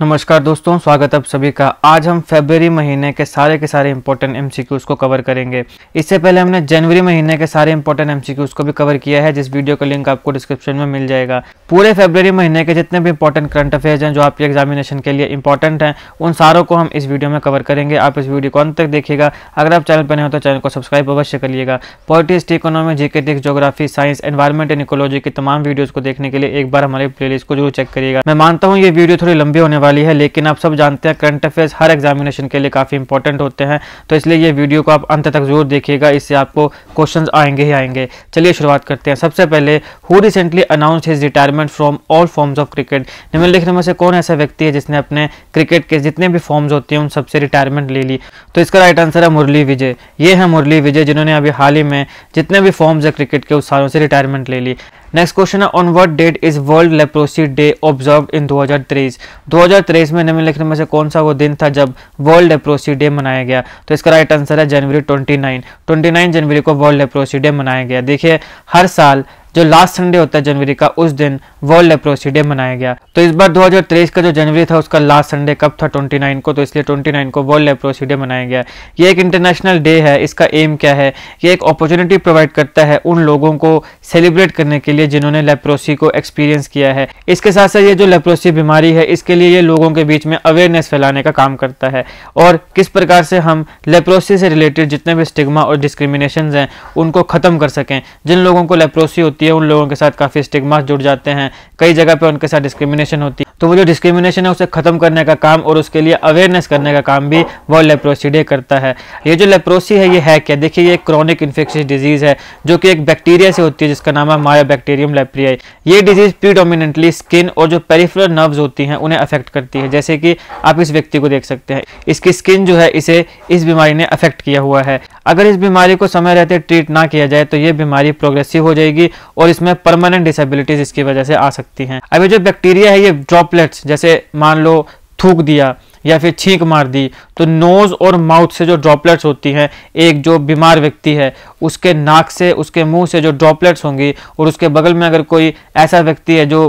नमस्कार दोस्तों स्वागत आप सभी का आज हम फेब्रवरी महीने के सारे के सारे इम्पोर्टेंट एमसीक्यूज को कवर करेंगे इससे पहले हमने जनवरी महीने के सारे इम्पोर्टेंट एमसीक्यूज को भी कवर किया है जिस वीडियो का लिंक आपको डिस्क्रिप्शन में मिल जाएगा पूरे फेब्रवरी महीने के जितने भी इंपॉर्टेंट करंट अफेयर्स हैं जो आपके एग्जामिनेशन के लिए इंपॉर्टेंट हैं उन सारों को हम इस वीडियो में कवर करेंगे आप इस वीडियो को अंत तक देखिएगा अगर आप चैनल पर नहीं हो तो चैनल को सब्सक्राइब अवश्य करिएगा पॉलिटिक्स इकोनॉमी जीकेटिक्स geography science environment and ecology की तमाम वीडियोज को देखने के लिए एक बार हमारे प्ले को जरूर चेक करिएगा मैं मानता हूँ ये वीडियो थोड़ी लंबी होने होने वाली है लेकिन आप सब जानते हैं करंट अफेयर्स हर एग्जामिनेशन के लिए काफ़ी इंपॉर्टेंट होते हैं तो इसलिए ये वीडियो को आप अंत तक जरूर देखिएगा इससे आपको क्वेश्चन आएंगे ही आएंगे चलिए शुरुआत करते हैं सबसे पहले who recently announce his retirement from all forms of cricket निम्नलिखित में से कौन ऐसा व्यक्ति है जिसने अपने क्रिकेट के जितने भी फॉर्म्स होते हैं उन सबसे रिटायरमेंट ले ली तो इसका राइट आंसर है मुरली विजय ये है मुरली विजय जिन्होंने अभी हाल ही में जितने भी फॉर्म्स है क्रिकेट के उस सालों से रिटायरमेंट ले ली नेक्स्ट क्वेश्चन है on what date is world leprosy day observe in 2023 2023 में निम्नलिखित में से कौन सा वो दिन था जब वर्ल्ड लेप्रोसी डे मनाया गया तो इसका राइट आंसर है जनवरी 29 29 जनवरी को वर्ल्ड लेप्रोसी डे मनाया गया देखिए हर साल जो लास्ट संडे होता है जनवरी का उस दिन वर्ल्ड लेप्रोसी डे मनाया गया तो इस बार 2023 का जो जनवरी था उसका लास्ट संडे कब था 29 को तो इसलिए 29 को वर्ल्ड लेप्रोसी डे मनाया गया ये एक इंटरनेशनल डे है इसका एम क्या है ये एक अपॉर्चुनिटी प्रोवाइड करता है उन लोगों को सेलिब्रेट करने के लिए जिन्होंने लेप्रोसी को एक्सपीरियंस किया है इसके साथ साथ ये जो लेप्रोसी बीमारी है इसके लिए ये लोगों के बीच में अवेयरनेस फैलाने का काम करता है और किस प्रकार से हम लेप्रोसी से रिलेटेड जितने भी स्टिग्मा और डिस्क्रिमिनेशन हैं उनको ख़त्म कर सकें जिन लोगों को लेप्रोसी होती होती है उन लोगों के साथ काफ़ी स्टिग्मास जुड़ जाते हैं कई जगह पर उनके साथ डिस्क्रिमिनेशन होती है तो वो जो डिस्क्रिमिनेशन है उसे ख़त्म करने का काम और उसके लिए अवेयरनेस करने का काम भी वो लेप्रोसी डे करता है ये जो लेप्रोसी है ये है क्या देखिए ये क्रॉनिक इन्फेक्शियस डिजीज़ है जो कि एक बैक्टीरिया से होती है जिसका नाम है माया बैक्टीरियम लेप्रियाई ये डिजीज़ प्रीडोमिनेंटली स्किन और जो पेरीफुलर नर्व्स होती हैं उन्हें अफेक्ट करती है जैसे कि आप इस व्यक्ति को देख सकते हैं इसकी स्किन जो है इसे इस बीमारी ने अफेक्ट किया हुआ है अगर इस बीमारी को समय रहते ट्रीट ना किया जाए तो ये बीमारी प्रोग्रेसिव हो जाएगी और इसमें परमानेंट डिसेबिलिटीज इसकी वजह से आ सकती हैं अभी जो बैक्टीरिया है ये ड्रॉपलेट्स जैसे मान लो थूक दिया या फिर छींक मार दी तो नोज़ और माउथ से जो ड्रॉपलेट्स होती हैं एक जो बीमार व्यक्ति है उसके नाक से उसके मुंह से जो ड्रॉपलेट्स होंगी और उसके बगल में अगर कोई ऐसा व्यक्ति है जो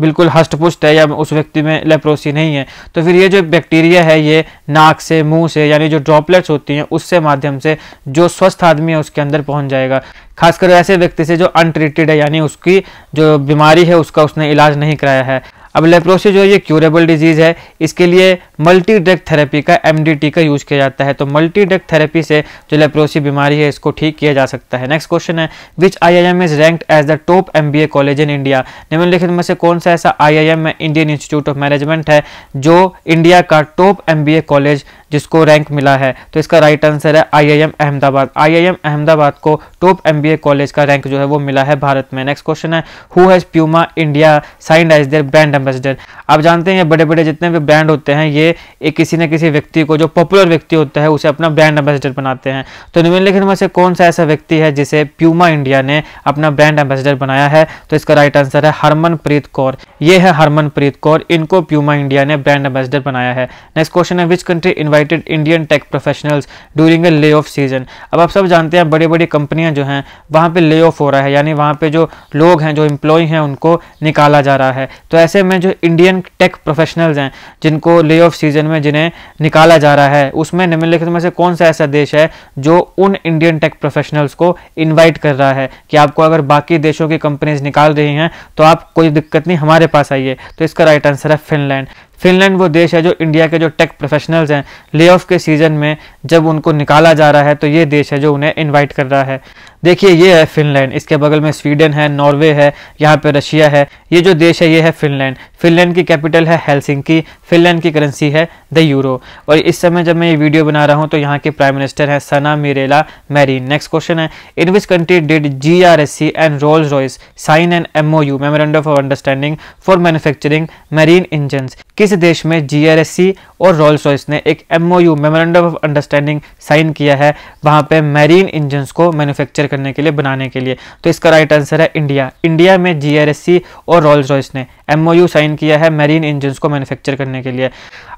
बिल्कुल हष्टपुष्ट है या उस व्यक्ति में लेप्रोसी नहीं है तो फिर ये जो बैक्टीरिया है ये नाक से मुंह से यानी जो ड्रॉपलेट्स होती हैं उससे माध्यम से जो स्वस्थ आदमी है उसके अंदर पहुंच जाएगा खासकर ऐसे व्यक्ति से जो अनट्रीटेड है यानी उसकी जो बीमारी है उसका उसने इलाज नहीं कराया है अब लेप्रोसी जो है ये क्यूरेबल डिजीज़ है इसके लिए मल्टी ड्रग थेरेपी का एम का यूज़ किया जाता है तो मल्टी ड्रग थेरेपी से जो लेप्रोसी बीमारी है इसको ठीक किया जा सकता है नेक्स्ट क्वेश्चन है which I I M is ranked as the top M B A college in India निम्नलिखित में से कौन सा ऐसा I I M Indian Institute of Management है जो इंडिया का top M B A college जिसको रैंक मिला है तो इसका राइट आंसर है आईआईएम अहमदाबाद आईआईएम अहमदाबाद को टॉप एमबीए कॉलेज का रैंक जो है वो मिला है भारत में नेक्स्ट क्वेश्चन है who has Puma India signed as their brand ambassador आप जानते हैं बड़े बड़े जितने भी ब्रांड होते हैं ये एक किसी न किसी व्यक्ति को जो पॉपुलर व्यक्ति होता है उसे अपना ब्रांड एम्बेसडर बनाते हैं तो निम्नलिखित में से कौन सा ऐसा व्यक्ति है जिसे प्यूमा इंडिया ने अपना ब्रांड एम्बेसडर बनाया है तो इसका राइट आंसर है हरमनप्रीत कौर ये है हरमनप्रीत कौर इनको प्यूमा इंडिया ने ब्रांड एम्बेसडर बनाया है नेक्स्ट क्वेश्चन है which country invite excited Indian tech professionals during a lay off season अब आप सब जानते हैं बड़ी बड़ी कंपनियां जो हैं वहां पे ले ऑफ हो रहा है यानी वहां पे जो लोग हैं जो एम्प्लॉय हैं उनको निकाला जा रहा है तो ऐसे में जो इंडियन टेक प्रोफेशनल्स हैं जिनको ले ऑफ सीजन में जिन्हें निकाला जा रहा है उसमें निम्नलिखित में से कौन सा ऐसा देश है जो उन इंडियन टेक प्रोफेशनल्स को इन्वाइट कर रहा है कि आपको अगर बाकी देशों की कंपनीज निकाल रही हैं तो आप कोई दिक्कत नहीं हमारे पास आइए तो इसका राइट आंसर है फिनलैंड फिनलैंड वो देश है जो इंडिया के जो टेक प्रोफेशनल्स हैं ले के सीज़न में जब उनको निकाला जा रहा है तो ये देश है जो उन्हें इन्वाइट कर रहा है देखिए ये है फिनलैंड इसके बगल में स्वीडन है नॉर्वे है यहाँ पे रशिया है ये जो देश है ये है फिनलैंड फिनलैंड की कैपिटल है हेलसिंकी फिनलैंड की करेंसी है द यूरो और इस समय जब मैं ये वीडियो बना रहा हूँ तो यहाँ के प्राइम मिनिस्टर है Sanna Mirella Marin next question है in which country did G R S C and Rolls Royce sign and M O U memorandum of understanding for manufacturing marine engine किस देश में जी आर एस सी और roles Royce ने एक M O U memorandum of understanding sign किया है वहाँ पर मैरीन इंजन को मैनुफेक्चर करने के लिए बनाने के लिए तो इसका राइट आंसर है इंडिया इंडिया में जी और रॉयल्स रॉयस ने एमओयू साइन किया है मरीन इंजन को मैन्युफैक्चर करने के लिए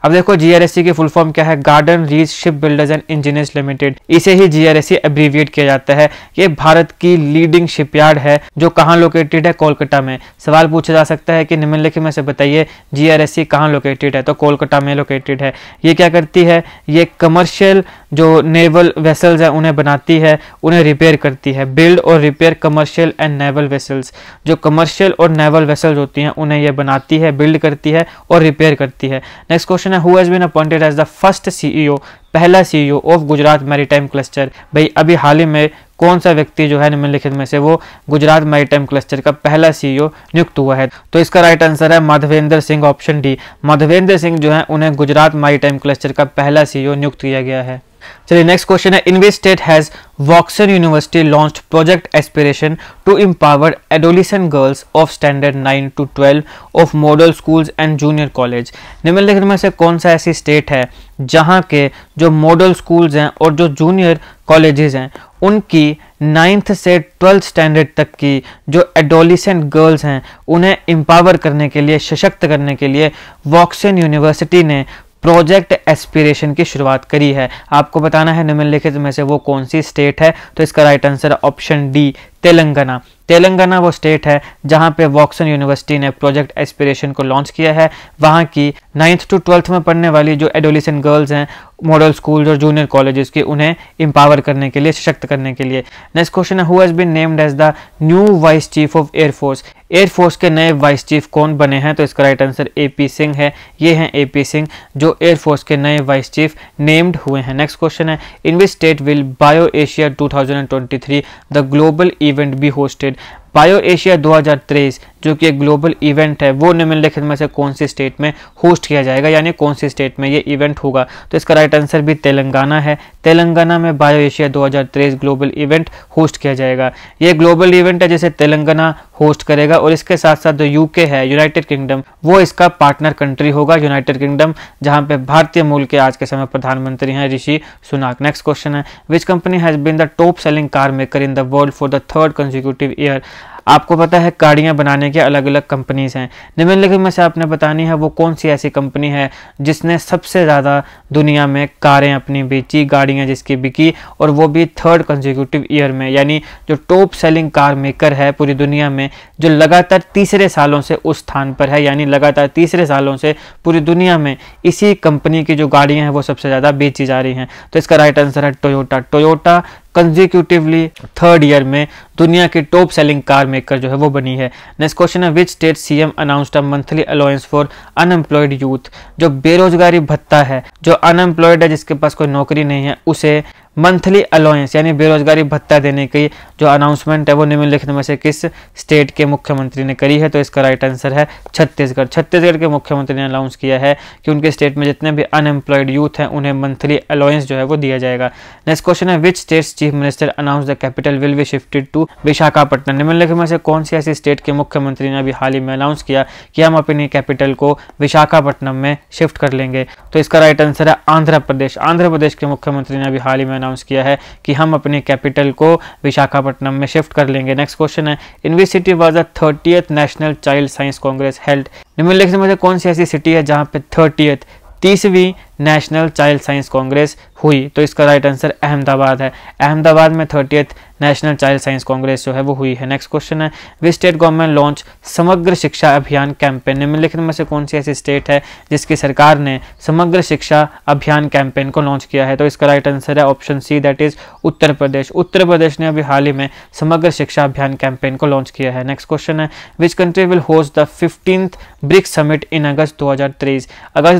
अब देखो जीआरएससी की फुल फॉर्म क्या है Garden Reach ship builders and engineers limited इसे ही जीआरएससी एब्रीविएट किया जाता है ये भारत की लीडिंग शिपयार्ड है जो कहाँ लोकेटेड है कोलकाता में सवाल पूछा जा सकता है कि निम्नलिखित में से बताइए जीआरएससी कहाँ लोकेटेड है तो कोलकाता में लोकेटेड है ये क्या करती है ये कमर्शियल जो नेवल वेसल्स हैं उन्हें बनाती है उन्हें रिपेयर करती है बिल्ड और repair commercial and naval vessels जो कमर्शियल और नेवल वेसल्स होती हैं उन्हें में यह बनाती है बिल्ड करती है और रिपेयर करती है नेक्स्ट क्वेश्चन है who has been appointed as the first CEO पहला CEO of Gujarat maritime cluster भाई अभी हाल ही में कौन सा व्यक्ति जो है निम्नलिखित में से वो गुजरात मैरीटाइम क्लस्टर का पहला सीईओ e नियुक्त हुआ है तो इसका राइट आंसर है माधवेंद्र सिंह ऑप्शन डी माधवेंद्र सिंह जो है उन्हें गुजरात मैरीटाइम क्लस्टर का पहला सीईओ e नियुक्त किया गया है चलिए नेक्स्ट क्वेश्चन है in which state has Woxsen university launch project aspiration to empower adolescent girls of standard nine to twelve of model schools and junior college निम्नलिखित में से कौन सा ऐसी स्टेट है जहाँ के जो मॉडल स्कूल्स हैं और जो जूनियर कॉलेजेस हैं उनकी नाइन्थ से ट्वेल्थ स्टैंडर्ड तक की जो एडोलिसेंट गर्ल्स हैं उन्हें एम्पावर करने के लिए सशक्त करने के लिए वॉक्सन यूनिवर्सिटी ने प्रोजेक्ट एस्पिरेशन की शुरुआत करी है आपको बताना है निम्नलिखित में से वो कौन सी स्टेट है तो इसका right answer option D Telangana Telangana वो स्टेट है जहां पे वॉक्सन यूनिवर्सिटी ने प्रोजेक्ट एस्पिरेशन को लॉन्च किया है वहां की नाइन्थ टू ट्वेल्थ में पढ़ने वाली जो एडोलिसन गर्ल्स हैं मॉडल स्कूल्स और जूनियर कॉलेजेस की उन्हें इम्पावर करने के लिए सशक्त करने के लिए नेक्स्ट क्वेश्चन है who has been named as the new vice chief of air force air force के नए वाइस चीफ कौन बने हैं तो इसका right answer A P Singh है ये हैं ए पी सिंह जो एयरफोर्स के नए वाइस चीफ नेम्ड हुए हैं नेक्स्ट क्वेश्चन है in which state will BioAsia two three the global event be hosted BioAsia 2023 जो कि एक ग्लोबल इवेंट है वो निम्नलिखित में से कौन सी स्टेट में होस्ट किया जाएगा यानी कौन सी स्टेट में ये इवेंट होगा तो इसका राइट आंसर भी तेलंगाना है तेलंगाना में BioAsia 2023 global event host किया जाएगा ये ग्लोबल इवेंट है जिसे तेलंगाना होस्ट करेगा और इसके साथ साथ जो यूके है यूनाइटेड किंगडम वो इसका पार्टनर कंट्री होगा यूनाइटेड किंगडम जहां पे भारतीय मूल के आज के समय प्रधानमंत्री हैं ऋषि सुनाक नेक्स्ट क्वेश्चन है which company has been the top selling car maker in the world for the third consecutive year आपको पता है गाड़ियाँ बनाने के अलग अलग कंपनीज़ हैं निम्नलिखित में से आपने बतानी है वो कौन सी ऐसी कंपनी है जिसने सबसे ज़्यादा दुनिया में कारें अपनी बेची गाड़ियाँ जिसकी बिकी और वो भी थर्ड कंजिक्यूटिव ईयर में यानी जो टॉप सेलिंग कार मेकर है पूरी दुनिया में जो लगातार तीसरे सालों से उस स्थान पर है यानी लगातार तीसरे सालों से पूरी दुनिया में इसी कंपनी की जो गाड़ियाँ हैं वो सबसे ज़्यादा बेची जा रही हैं तो इसका राइट आंसर है Toyota Toyota consecutively third year में दुनिया की टॉप सेलिंग कार मेकर जो है वो बनी है नेक्स्ट क्वेश्चन है which state CM announced a monthly allowance for unemployed youth जो बेरोजगारी भत्ता है जो अनएम्प्लॉयड है जिसके पास कोई नौकरी नहीं है उसे मंथली अलाउंस यानी बेरोजगारी भत्ता देने की जो अनाउंसमेंट है वो निम्नलिखित में से किस स्टेट के मुख्यमंत्री ने करी है तो इसका राइट आंसर है छत्तीसगढ़ छत्तीसगढ़ के मुख्यमंत्री ने अनाउंस किया है कि उनके स्टेट में जितने भी अनएम्प्लॉयड यूथ हैं उन्हें मंथली अलाउंस जो है वो दिया जाएगा नेक्स्ट क्वेश्चन है which state chief minister announce the capital will be shifted to Visakhapatnam निम्नलिखित में से कौन सी ऐसी स्टेट के मुख्यमंत्री ने अभी हाल ही में अनाउंस किया कि हम अपनी कैपिटल को विशाखापट्टनम में शिफ्ट कर लेंगे तो इसका राइट आंसर है आंध्र प्रदेश आंध्र प्रदेश के मुख्यमंत्री ने अभी हाल ही में अनाउंस किया है कि हम अपने कैपिटल को विशाखापट्टनम में शिफ्ट कर लेंगे नेक्स्ट क्वेश्चन है in which city was the thirtieth national child science congress held निम्नलिखित में से कौन सी ऐसी सिटी है जहाँ पे थर्टियथ तीसवीं नेशनल चाइल्ड साइंस कांग्रेस हुई तो इसका राइट आंसर अहमदाबाद है अहमदाबाद में thirty national child science congress जो है वो हुई है नेक्स्ट क्वेश्चन है विच स्टेट गवर्नमेंट लॉन्च समग्र शिक्षा अभियान कैंपेन निम्नलिखित में से कौन सी ऐसी स्टेट है जिसकी सरकार ने समग्र शिक्षा अभियान कैंपेन को लॉन्च किया है तो इसका राइट आंसर है option C that is Uttar Pradesh Uttar Pradesh ने अभी हाल ही में समग्र शिक्षा अभियान कैंपेन को लॉन्च किया है नेक्स्ट क्वेश्चन है which country will host the fifteenth BRICS summit in August दो अगस्त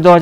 दो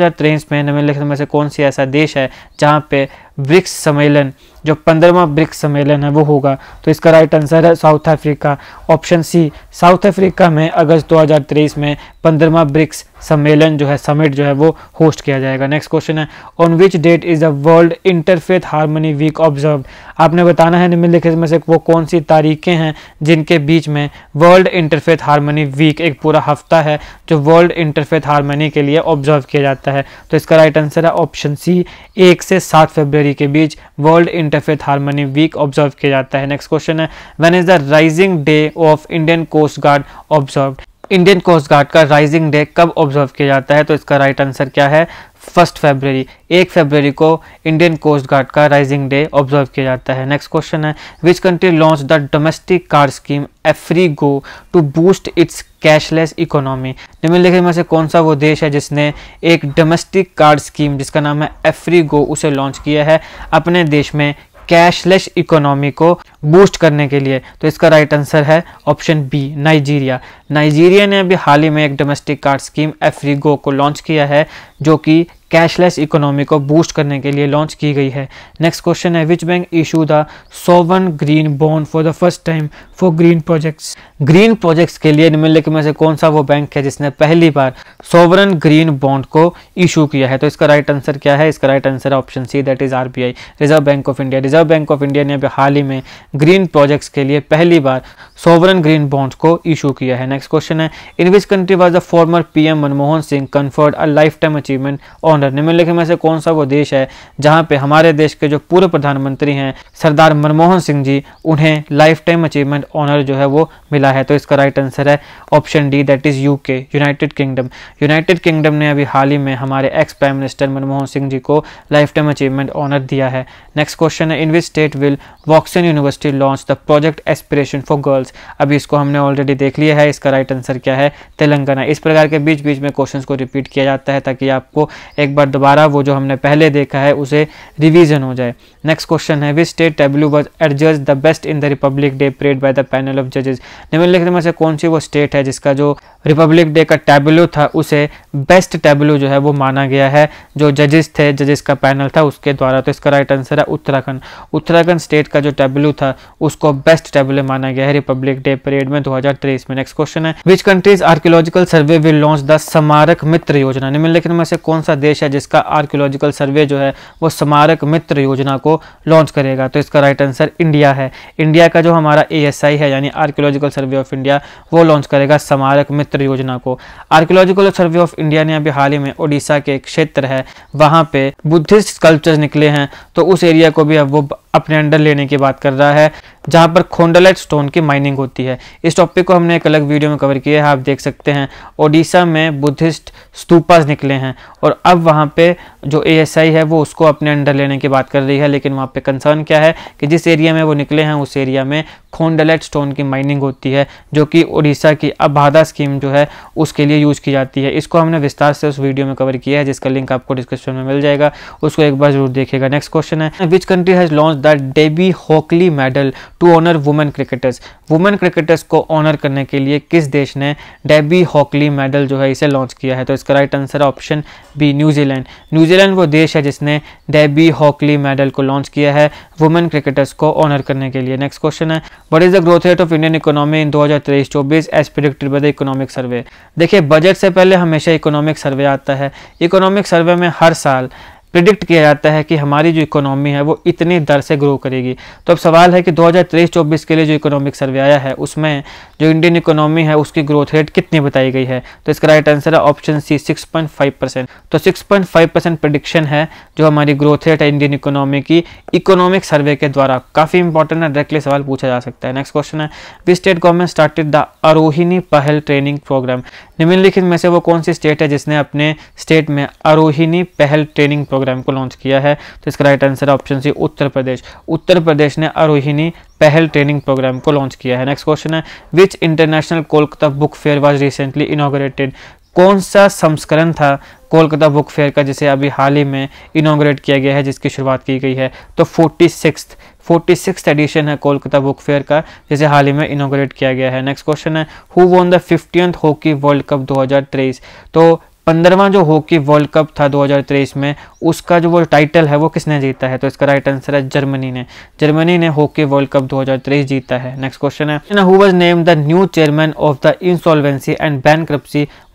में निम्नलिखित भारत में से कौन सी ऐसा देश है जहाँ पे ब्रिक्स सम्मेलन जो पंद्रहवा ब्रिक्स सम्मेलन है वो होगा तो इसका राइट आंसर है South Africa option C South Africa में अगस्त 2023 में पंद्रहवा ब्रिक्स सम्मेलन जो है समिट जो है वो होस्ट किया जाएगा नेक्स्ट क्वेश्चन है on which date is the world interfaith harmony week observe आपने बताना है निम्नलिखित में से वो कौन सी तारीखें हैं जिनके बीच में वर्ल्ड इंटरफेथ हारमोनी वीक एक पूरा हफ्ता है जो वर्ल्ड इंटरफेथ हारमोनी के लिए ऑब्जर्व किया जाता है तो इसका राइट आंसर है ऑप्शन सी एक से सात फरवरी के बीच world interfaith harmony week observe किया जाता है नेक्स्ट क्वेश्चन है when is the rising day of Indian coast guard observe Indian coast guard का राइजिंग डे कब ऑब्जर्व किया जाता है तो इसका राइट आंसर क्या है फर्स्ट फेबररी एक फेबररी को इंडियन कोस्ट गार्ड का राइजिंग डे ऑब्जर्व किया जाता है नेक्स्ट क्वेश्चन है which country launch the domestic car scheme AfriGo to boost its cashless economy निम्नलिखित में से कौन सा वो देश है जिसने एक डोमेस्टिक कार्ड स्कीम जिसका नाम है एफ्री गो उसे लॉन्च किया है अपने देश में कैशलेस इकोनॉमी को बूस्ट करने के लिए तो इसका राइट आंसर है ऑप्शन बी नाइजीरिया नाइजीरिया ने अभी हाल ही में एक डोमेस्टिक कार्ड स्कीम एफ्रीगो को लॉन्च किया है जो कि कैशलेस इकोनॉमी को बूस्ट करने के लिए लॉन्च की गई है नेक्स्ट क्वेश्चन है which bank issue the sovereign green bond for the first time for green projects green projects के लिए निम्नलिखित में से कौन सा वो बैंक है जिसने पहली बार सोवरन ग्रीन बॉन्ड को इशू किया है तो इसका राइट आंसर क्या है इसका right answer option C that is RBI Reserve bank of India Reserve bank of India ने अभी हाल ही में ग्रीन प्रोजेक्ट्स के लिए पहली बार सोवरन ग्रीन बॉन्ड को इशू किया है नेक्स्ट क्वेश्चन है in which country was the former P Manmohan Singh conferred a life time achievement on order निम्नलिखित में से कौन सा वो देश है जहाँ पे हमारे देश के जो पूर्व प्रधानमंत्री हैं सरदार मनमोहन सिंह जी उन्हें लाइफ टाइम अचीवमेंट ऑनर जो है वो मिला है तो इसका राइट आंसर है option D that is U United Kingdom United Kingdom ने अभी हाल ही में हमारे ex prime minister Manmohan Singh ji को लाइफ टाइम अचीवमेंट ऑनर दिया है नेक्स्ट क्वेश्चन है in which state will Woxsen university launch the project aspiration for girls अभी इसको हमने ऑलरेडी देख लिया है इसका राइट आंसर क्या है तेलंगाना इस प्रकार के बीच बीच में क्वेश्चन को रिपीट किया जाता है ताकि आपको एक बार दोबारा वो जो हमने पहले देखा है उसे रिवीजन हो जाए नेक्स्ट क्वेश्चन है which state tableau was adjudged the best in the republic day parade by the panel of जजेस निम्नलिखित में से कौन सी वो स्टेट है जिसका जो रिपब्लिक डे का टेबलो था उसे बेस्ट टेबलो जो है वो माना गया है जो जजेस थे जजेस का पैनल था उसके द्वारा तो इसका राइट आंसर है उत्तराखंड उत्तराखंड स्टेट का जो टेबलो था उसको बेस्ट टेबलो माना गया है रिपब्लिक डे परेड में 2023 में नेक्स्ट क्वेश्चन है which countries archaeological survey will launch the Smarak Mitra योजना निम्नलिखित में से कौन सा देश है जिसका आर्कियोलॉजिकल सर्वे जो है वो स्मारक मित्र योजना को लॉन्च करेगा तो इसका राइट आंसर इंडिया है इंडिया का जो हमारा ए है यानी आर्कियोलॉजिकल सर्वे ऑफ इंडिया वो लॉन्च करेगा स्मारक मित्र योजना को आर्कियोलॉजिकल सर्वे ऑफ इंडिया ने अभी हाल ही में ओडिशा के क्षेत्र है वहाँ पे बुद्धिस्ट स्कल्पचर्स निकले हैं तो उस एरिया को भी अब वो अपने अंडर लेने की बात कर रहा है जहाँ पर खोंडलाइट स्टोन की माइनिंग होती है इस टॉपिक को हमने एक अलग वीडियो में कवर किया है आप देख सकते हैं ओडिशा में बुद्धिस्ट स्तूपास निकले हैं और अब वहाँ पे जो एएसआई है वो उसको अपने अंडर लेने की बात कर रही है लेकिन वहाँ पे कंसर्न क्या है कि जिस एरिया में वो निकले हैं उस एरिया में खोंडलाइट स्टोन की माइनिंग होती है जो कि उड़ीसा की अबाधा स्कीम जो है उसके लिए यूज़ की जाती है इसको हमने विस्तार से उस वीडियो में कवर किया है जिसका लिंक आपको डिस्क्रिप्शन में मिल जाएगा उसको एक बार जरूर देखिएगा नेक्स्ट क्वेश्चन है which country has launch the Debbie Hockley medal to honour women cricketers women cricketers को ऑनर करने के लिए किस देश ने डेबी होकली मेडल जो है इसे लॉन्च किया है तो इसका right answer option B New Zealand New Zealand वो देश है जिसने डेबी होकली मेडल को लॉन्च किया है वुमेन क्रिकेटर्स को ऑनर करने के लिए नेक्स्ट क्वेश्चन है what is the growth rate of Indian economy in दो हज़ार as predicted by the economic survey देखिए बजट से पहले हमेशा इकोनॉमिक सर्वे आता है इकोनॉमिक सर्वे में हर साल प्रिडिक्ट किया जाता है कि हमारी जो इकोनॉमी है वो इतनी दर से ग्रो करेगी तो अब सवाल है कि 2023-24 के लिए जो इकोनॉमिक सर्वे आया है उसमें जो इंडियन इकोनॉमी है उसकी ग्रोथ रेट कितनी बताई गई है तो इसका राइट आंसर है ऑप्शन सी 6.5 परसेंट तो 6.5 परसेंट प्रडिक्शन है जो हमारी ग्रोथ रेट है इंडियन इकोनॉमी की इकोनॉमिक सर्वे के द्वारा काफ़ी इंपॉर्टेंट है डायरेक्टली सवाल पूछा जा सकता है नेक्स्ट क्वेश्चन है which state government started the Arohini Pahal training programme निम्नलिखित में से वो कौन सी स्टेट है जिसने अपने स्टेट में Arohini Pahal training programme programme को लॉन्च किया है तो इसका राइट आंसर है ऑप्शन सी उत्तर प्रदेश उत्तर प्रदेश ने आरोहिणी पहल ट्रेनिंग प्रोग्राम को लॉन्च किया है नेक्स्ट क्वेश्चन है which international Kolkata book fair was recently inaugurated कौन सा संस्करण था कोलकाता बुक फेयर का जिसे अभी हाल ही में इनोग्रेट किया गया है जिसकी शुरुआत की गई है तो forty six forty six edition है कोलकाता बुक फेयर का जिसे हाल ही में इनोग्रेट किया गया है नेक्स्ट क्वेश्चन है who won the fifteenth hockey world cup 2023 तो पंद्रवा जो हॉकी वर्ल्ड कप था 2023 में उसका जो वो टाइटल है वो किसने जीता है तो इसका राइट आंसर है जर्मनी ने जर्मनी ने हॉकी वर्ल्ड कप 2023 जीता है नेक्स्ट क्वेश्चन है who was name the new chairman of the insolvency and bank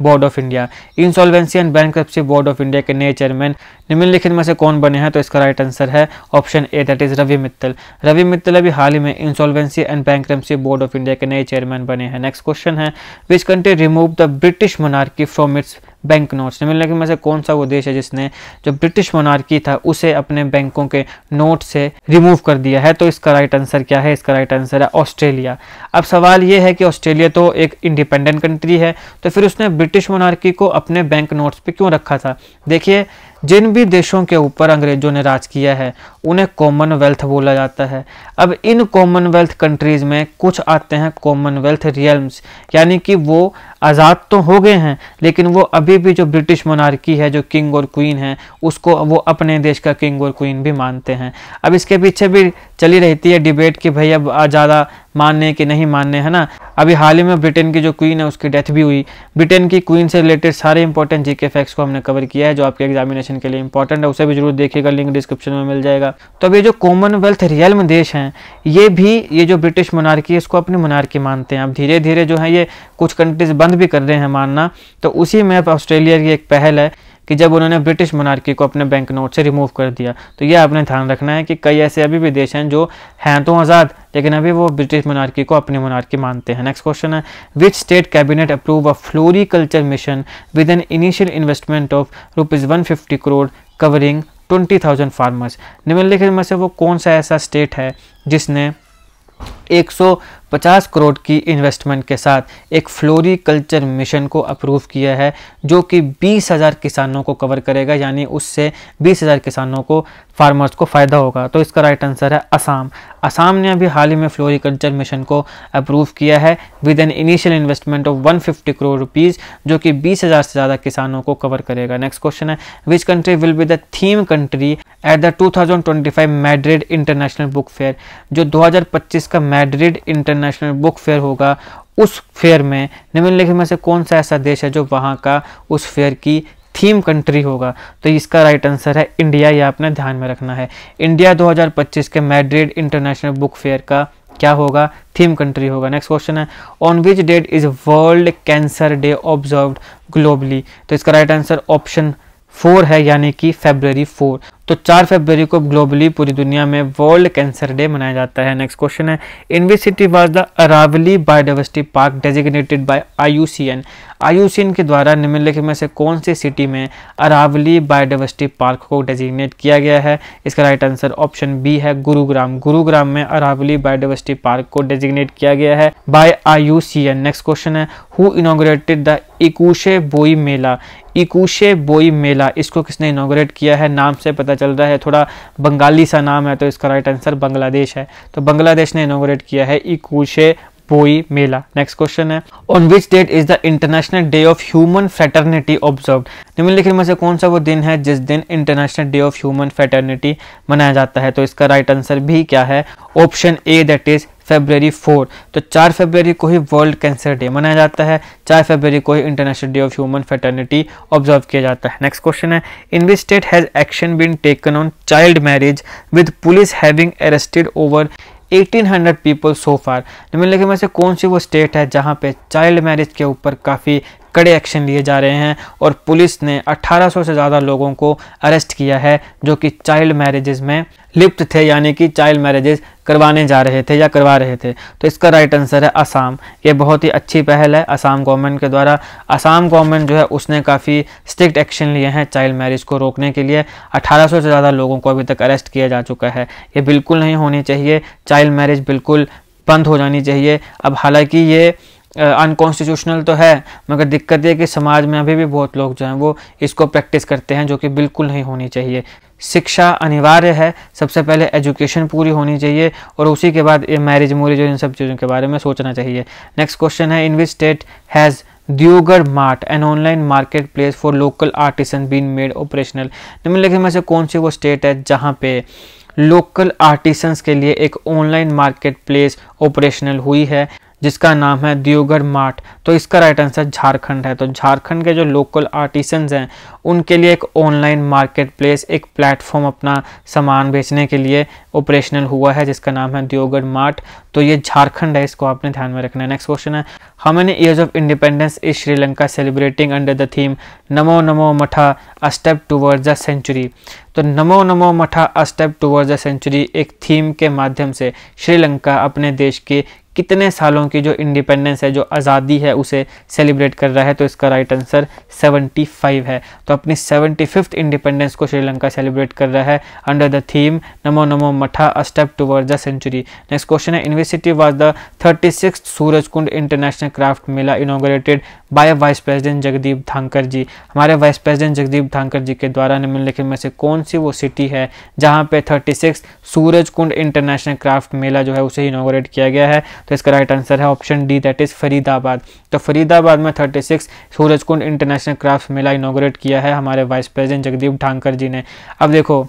board of India insolvency and bankruptcy board of India के नए चेयरमैन निम्नलिखित में से कौन बने हैं तो इसका राइट आंसर है option A that is Ravi Mittal Ravi Mittal अभी हाल ही में insolvency and bank board of India के नए चेयरमैन बने हैं नेक्स्ट क्वेश्चन है which country remove the British monarchy from its bank notes निम्नलिखित में से कौन सा वो देश है जिसने जो ब्रिटिश मोनार्की था उसे अपने बैंकों के नोट से रिमूव कर दिया है तो इसका राइट आंसर क्या है इसका राइट आंसर है ऑस्ट्रेलिया अब सवाल ये है कि ऑस्ट्रेलिया तो एक इंडिपेंडेंट कंट्री है तो फिर उसने ब्रिटिश मोनार्की को अपने बैंक नोट्स पर क्यों रखा था देखिए जिन भी देशों के ऊपर अंग्रेजों ने राज किया है उन्हें कॉमनवेल्थ बोला जाता है अब इन कॉमनवेल्थ कंट्रीज़ में कुछ आते हैं कॉमनवेल्थ रियल्म्स यानी कि वो आज़ाद तो हो गए हैं लेकिन वो अभी भी जो ब्रिटिश मोनार्की है जो किंग और क्वीन है उसको वो अपने देश का किंग और क्वीन भी मानते हैं अब इसके पीछे भी चली रहती है डिबेट कि भाई अब ज़्यादा मानने कि नहीं मानने है ना अभी हाल ही में ब्रिटेन की जो क्वीन है उसकी डेथ भी हुई ब्रिटेन की क्वीन से रिलेटेड सारे इंपॉर्टेंट जीके फैक्ट्स को हमने कवर किया है जो आपके एग्जामिनेशन के लिए इंपॉर्टेंट है उसे भी जरूर देखिएगा लिंक डिस्क्रिप्शन में मिल जाएगा तो अब ये जो कॉमनवेल्थ में देश हैं ये भी ये जो ब्रिटिश मोनार्की है इसको अपनी मोनार्की मानते हैं अब धीरे धीरे जो है ये कुछ कंट्रीज बंद भी कर रहे हैं मानना तो उसी में अब ऑस्ट्रेलिया की एक पहल है कि जब उन्होंने ब्रिटिश मोनार्की को अपने बैंक नोट से रिमूव कर दिया तो यह आपने ध्यान रखना है कि कई ऐसे अभी भी देश हैं जो हैं तो आज़ाद लेकिन अभी वो ब्रिटिश मोनार्की को अपनी मोनार्की मानते हैं नेक्स्ट क्वेश्चन है which state cabinet approve a floriculture mission with an initial investment of rupees one crore covering twenty thousand farmers निम्नलिखित में से वो कौन सा ऐसा स्टेट है जिसने एक सौ पचास करोड़ की इन्वेस्टमेंट के साथ एक फ्लोरी कल्चर मिशन को अप्रूव किया है जो कि बीस हजार किसानों को कवर करेगा यानी उससे बीस हज़ार किसानों को फार्मर्स को फ़ायदा होगा तो इसका राइट आंसर है असम असम ने अभी हाल ही में फ्लोरिकल्चर मिशन को अप्रूव किया है with an initial investment of 150 crore rupees जो कि 20,000 से ज़्यादा किसानों को कवर करेगा नेक्स्ट क्वेश्चन है which country will be the theme country at the 2025 Madrid international book fair जो पच्चीस का मैड्रिड इंटरनेशनल बुक फेयर होगा उस फेयर में निम्नलिखित में से कौन सा ऐसा देश है जो वहाँ का उस फेयर की थीम कंट्री होगा तो इसका राइट आंसर है इंडिया ये आपने ध्यान में रखना है इंडिया 2025 के मैड्रिड इंटरनेशनल बुक फेयर का क्या होगा थीम कंट्री होगा नेक्स्ट क्वेश्चन है on which date is world cancer day observe globally तो इसका राइट आंसर ऑप्शन फोर है यानी कि फेबररी फोर तो चार फरवरी को ग्लोबली पूरी दुनिया में वर्ल्ड कैंसर डे मनाया जाता है नेक्स्ट क्वेश्चन है in which city was the Aravalli biodiversity park designated by IUCN IUCN के द्वारा निम्नलिखित में से कौन सी सिटी में अरावली बायोडाइवर्सिटी पार्क को डेजिग्नेट किया गया है इसका राइट आंसर ऑप्शन बी है गुरुग्राम गुरुग्राम में अरावली बायोडाइवर्सिटी पार्क को डेजिग्नेट किया गया है बाय आईयूसीएन नेक्स्ट क्वेश्चन है who inaugurated the Ekushey Boi Mela इकूशे Boi मेला इसको किसने इनोग्रेट किया है नाम से पता चल रहा है थोड़ा बंगाली सा नाम है तो इसका राइट आंसर बांग्लादेश है तो बांग्लादेश ने इनोग्रेट किया है इकूशे बोई मेला नेक्स्ट क्वेश्चन है on which date is the international day of human fraternity observe निम्नलिखित में से कौन सा वो दिन है जिस दिन international day of human fraternity मनाया जाता है तो इसका राइट right आंसर भी क्या है option A that is February four तो चार फेबररी को ही वर्ल्ड कैंसर डे मनाया जाता है चार फेबररी को ही international day of human fraternity observe किया जाता है नेक्स्ट क्वेश्चन है in which state has action been taken on child marriage with police having arrested over 1800 people so far निम्नलिखित में से कौन सी वो स्टेट है जहाँ पे चाइल्ड मैरिज के ऊपर काफ़ी कड़े एक्शन लिए जा रहे हैं और पुलिस ने 1800 से ज़्यादा लोगों को अरेस्ट किया है जो कि चाइल्ड मैरिजेज में लिप्त थे यानी कि चाइल्ड मैरिजेज करवाने जा रहे थे या करवा रहे थे तो इसका राइट आंसर है असम ये बहुत ही अच्छी पहल है असम गवर्नमेंट के द्वारा असम गवर्नमेंट जो है उसने काफ़ी स्ट्रिक्ट एक्शन लिए हैं चाइल्ड मैरिज को रोकने के लिए 1800 से ज़्यादा लोगों को अभी तक अरेस्ट किया जा चुका है ये बिल्कुल नहीं होनी चाहिए चाइल्ड मैरिज बिल्कुल बंद हो जानी चाहिए अब हालाँकि ये अनकॉन्स्टिट्यूशनल तो है मगर दिक्कत यह कि समाज में अभी भी बहुत लोग जो हैं वो इसको प्रैक्टिस करते हैं जो कि बिल्कुल नहीं होनी चाहिए शिक्षा अनिवार्य है सबसे पहले एजुकेशन पूरी होनी चाहिए और उसी के बाद ये मैरिज मूरिज और इन सब चीज़ों के बारे में सोचना चाहिए नेक्स्ट क्वेश्चन है in which state has Deogarh mart an online market place for local artisan been made operational निम्नलिखित में से कौन सी वो स्टेट है जहाँ पे लोकल आर्टिसंस के लिए एक ऑनलाइन मार्केट प्लेस ऑपरेशनल हुई है जिसका नाम है दियोगढ़ माठ तो इसका राइट आंसर झारखंड है तो झारखंड के जो लोकल आर्टिसन हैं उनके लिए एक ऑनलाइन मार्केट प्लेस एक प्लेटफॉर्म अपना सामान बेचने के लिए ऑपरेशनल हुआ है जिसका नाम है दियोगढ़ मार्ट तो ये झारखंड है इसको आपने ध्यान में रखना है नेक्स्ट क्वेश्चन है how many years of independence is Sri Lanka celebrating under the theme Namo Namo Matha a step towards a century तो Namo Namo Matha a step towards a century एक थीम के माध्यम से श्रीलंका अपने देश के कितने सालों की जो इंडिपेंडेंस है जो आज़ादी है उसे सेलिब्रेट कर रहा है तो इसका राइट आंसर 75 है तो अपनी सेवेंटी फिफ्थ इंडिपेंडेंस को श्रीलंका सेलिब्रेट कर रहा है under the theme Namo Namo Matha a step toward the century next question है university was the thirty six Suraj Kund international craft Mela inaugurated by vice president Jagdeep Dhankhar ji हमारे वाइस प्रेसिडेंट जगदीप धांकर जी के द्वारा निम्नलिखित में से कौन सी वो सिटी है जहाँ पे 36 सूरज कुंड इंटरनेशनल क्राफ्ट मेला जो है उसे इनोग्रेट किया गया है तो इसका राइट आंसर है option D that is Faridabad तो फरीदाबाद में 36 सूरज कुंड इंटरनेशनल क्राफ्ट मेला इनोग्रेट किया है हमारे वाइस प्रेजिडेंट जगदीप धांकर जी ने अब देखो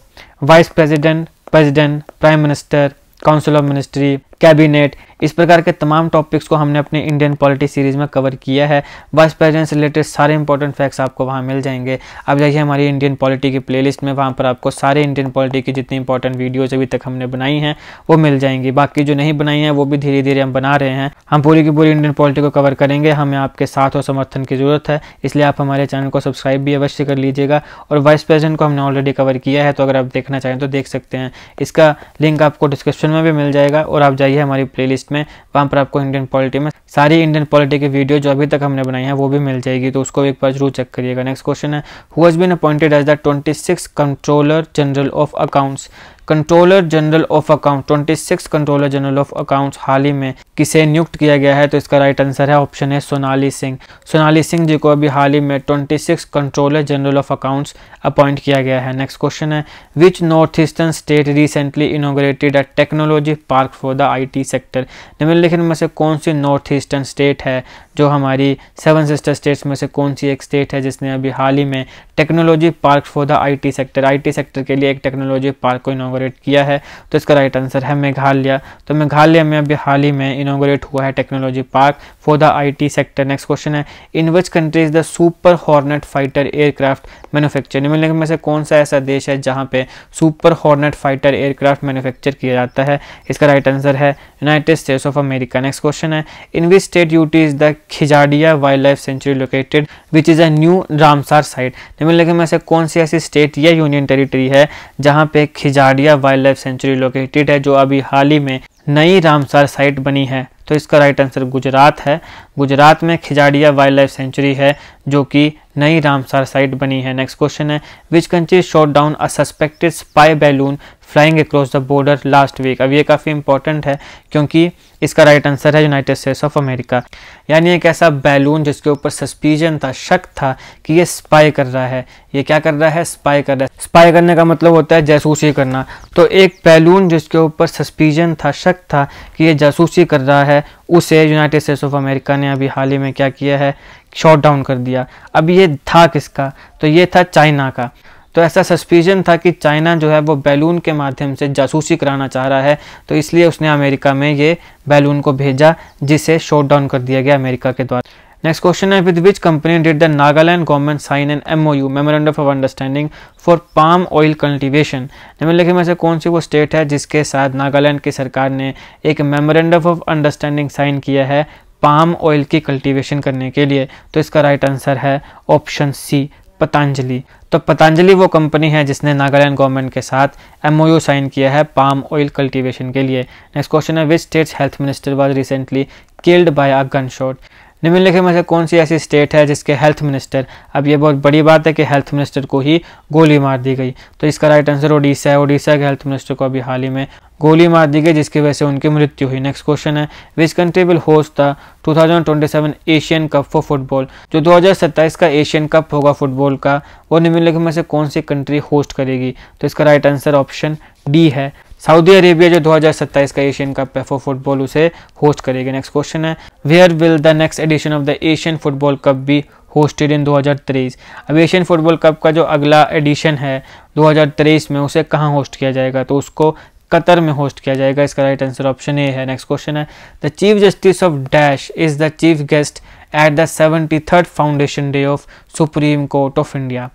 vice president president prime minister council of ministry cabinet इस प्रकार के तमाम टॉपिक्स को हमने अपने इंडियन पॉलिटी सीरीज में कवर किया है वाइस प्रेसिडेंट से रिलेटेड सारे इंपॉर्टेंट फैक्ट्स आपको वहाँ मिल जाएंगे आप जाइए हमारी इंडियन पॉलिटी की प्लेलिस्ट में वहाँ पर आपको सारे इंडियन पॉलिटी की जितनी इंपॉर्टेंट वीडियोज अभी तक हमने बनाई हैं वो मिल जाएंगी बाकी जो नहीं बनाई हैं वो भी धीरे धीरे हम बना रहे हैं हम पूरी की पूरी इंडियन पॉलिटी को कवर करेंगे हमें आपके साथ और समर्थन की जरूरत है इसलिए आप हमारे चैनल को सब्सक्राइब भी अवश्य कर लीजिएगा और वाइस प्रेसिडेंट को हमने ऑलरेडी कवर किया है तो अगर आप देखना चाहें तो देख सकते हैं इसका लिंक आपको डिस्क्रिप्शन में भी मिल जाएगा और आप जाइए हमारी प्लेलिस्ट में वहाँ पर आपको इंडियन पॉलिटी में सारी इंडियन पॉलिटी की वीडियो जो अभी तक हमने बनाई है वो भी मिल जाएगी तो उसको एक बार जरूर चेक करिएगा नेक्स्ट क्वेश्चन है who's been appointed as the twenty controller general of accounts controller general of account 26 controller general of accounts हाल ही में किसे नियुक्त किया गया है तो इसका राइट आंसर है ऑप्शन है सोनाली सिंह सोनाली सिंह जी को अभी हाल ही में 26 controller general of accounts appoint किया गया है नेक्स्ट क्वेश्चन है which north eastern state recently inaugurated a technology park for the T sector निम्नलिखित में से कौन सी नॉर्थ ईस्टर्न स्टेट है जो हमारी सेवन सिस्टर स्टेट्स में से कौन सी एक स्टेट है जिसने अभी हाल ही में technology park for the IT sector IT sector के लिए एक टेक्नोलॉजी पार्क को इनोग्रेट किया है तो इसका राइट आंसर है मेघालय तो मेघालय में अभी हाल ही में इनोग्रेट हुआ है technology park for the I sector next question है in which country is the super hornet fighter aircraft manufacture निम्नलिखित में से कौन सा ऐसा देश है जहाँ पे super hornet fighter aircraft manufacture किया जाता है इसका राइट आंसर है United States of America next question है in which state UT is the Khijadia wild life sanctuary located which is a new Ramsar site निम्नलिखित में से कौन सी ऐसी स्टेट या यूनियन टेरिटरी है जहाँ पे Khijadia wild life sanctuary located है जो अभी हाल ही में नई रामसार साइट बनी है तो इसका राइट आंसर गुजरात है गुजरात में खिजाड़िया वाइल्ड लाइफ सेंचुरी है जो कि नई रामसार साइट बनी है नेक्स्ट क्वेश्चन है which country shot down a suspected spy balloon flying across the border last week अब ये काफ़ी इंपॉर्टेंट है क्योंकि इसका राइट right आंसर है यूनाइटेड स्टेट्स ऑफ अमेरिका यानी एक ऐसा बैलून जिसके ऊपर सस्पीजन था शक था कि ये स्पाई कर रहा है ये क्या कर रहा है स्पाई कर रहा है स्पाई करने का मतलब होता है जासूसी करना तो एक बैलून जिसके ऊपर सस्पीजन था शक था कि ये जासूसी कर रहा है उसे यूनाइटेड स्टेट्स ऑफ अमेरिका ने अभी हाल ही में क्या किया है शॉट डाउन कर दिया अब ये था किसका तो ये था चाइना का तो ऐसा सस्पिजन था कि चाइना जो है वो बैलून के माध्यम से जासूसी कराना चाह रहा है तो इसलिए उसने अमेरिका में ये बैलून को भेजा जिसे शॉट डाउन कर दिया गया अमेरिका के द्वारा नेक्स्ट क्वेश्चन है with which company did the Nagaland government sign an M O U memorandum of understanding for palm oil cultivation निम्नलिखित में से कौन सी वो स्टेट है जिसके साथ नागालैंड की सरकार ने एक मेमोरेंडम ऑफ अंडरस्टैंडिंग साइन किया है पाम ऑयल की कल्टिवेशन करने के लिए तो इसका राइट आंसर है ऑप्शन सी पतंजलि तो पतंजलि वो कंपनी है जिसने नागालैंड गवर्नमेंट के साथ एमओयू साइन किया है पाम ऑयल कल्टीवेशन के लिए नेक्स्ट क्वेश्चन है which states health minister was recently killed by a gun shot निम्नलिखित में से कौन सी ऐसी स्टेट है जिसके हेल्थ मिनिस्टर अब ये बहुत बड़ी बात है कि हेल्थ मिनिस्टर को ही गोली मार दी गई तो इसका राइट आंसर ओडिशा है ओडिशा के हेल्थ मिनिस्टर को अभी हाल ही में गोली मार दी गई जिसकी वजह से उनकी मृत्यु हुई नेक्स्ट क्वेश्चन है which country will host the 2027 Asian cup for football जो 2027 का एशियन कप होगा फुटबॉल का वो निम्नलिखित में से कौन सी कंट्री होस्ट करेगी तो इसका राइट आंसर ऑप्शन डी है सऊदी अरेबिया जो 2027 का एशियन कप है फॉर फुटबॉल उसे होस्ट करेगी नेक्स्ट क्वेश्चन है where will the next edition of the Asian football cup be hosted in 2023 अब एशियन फुटबॉल कप का जो अगला एडिशन है 2023 में उसे कहाँ होस्ट किया जाएगा तो उसको कतर में होस्ट किया जाएगा इसका राइट आंसर ऑप्शन ए है नेक्स्ट क्वेश्चन है the chief justice of dash is the chief guest at the seventy third foundation day of supreme court of India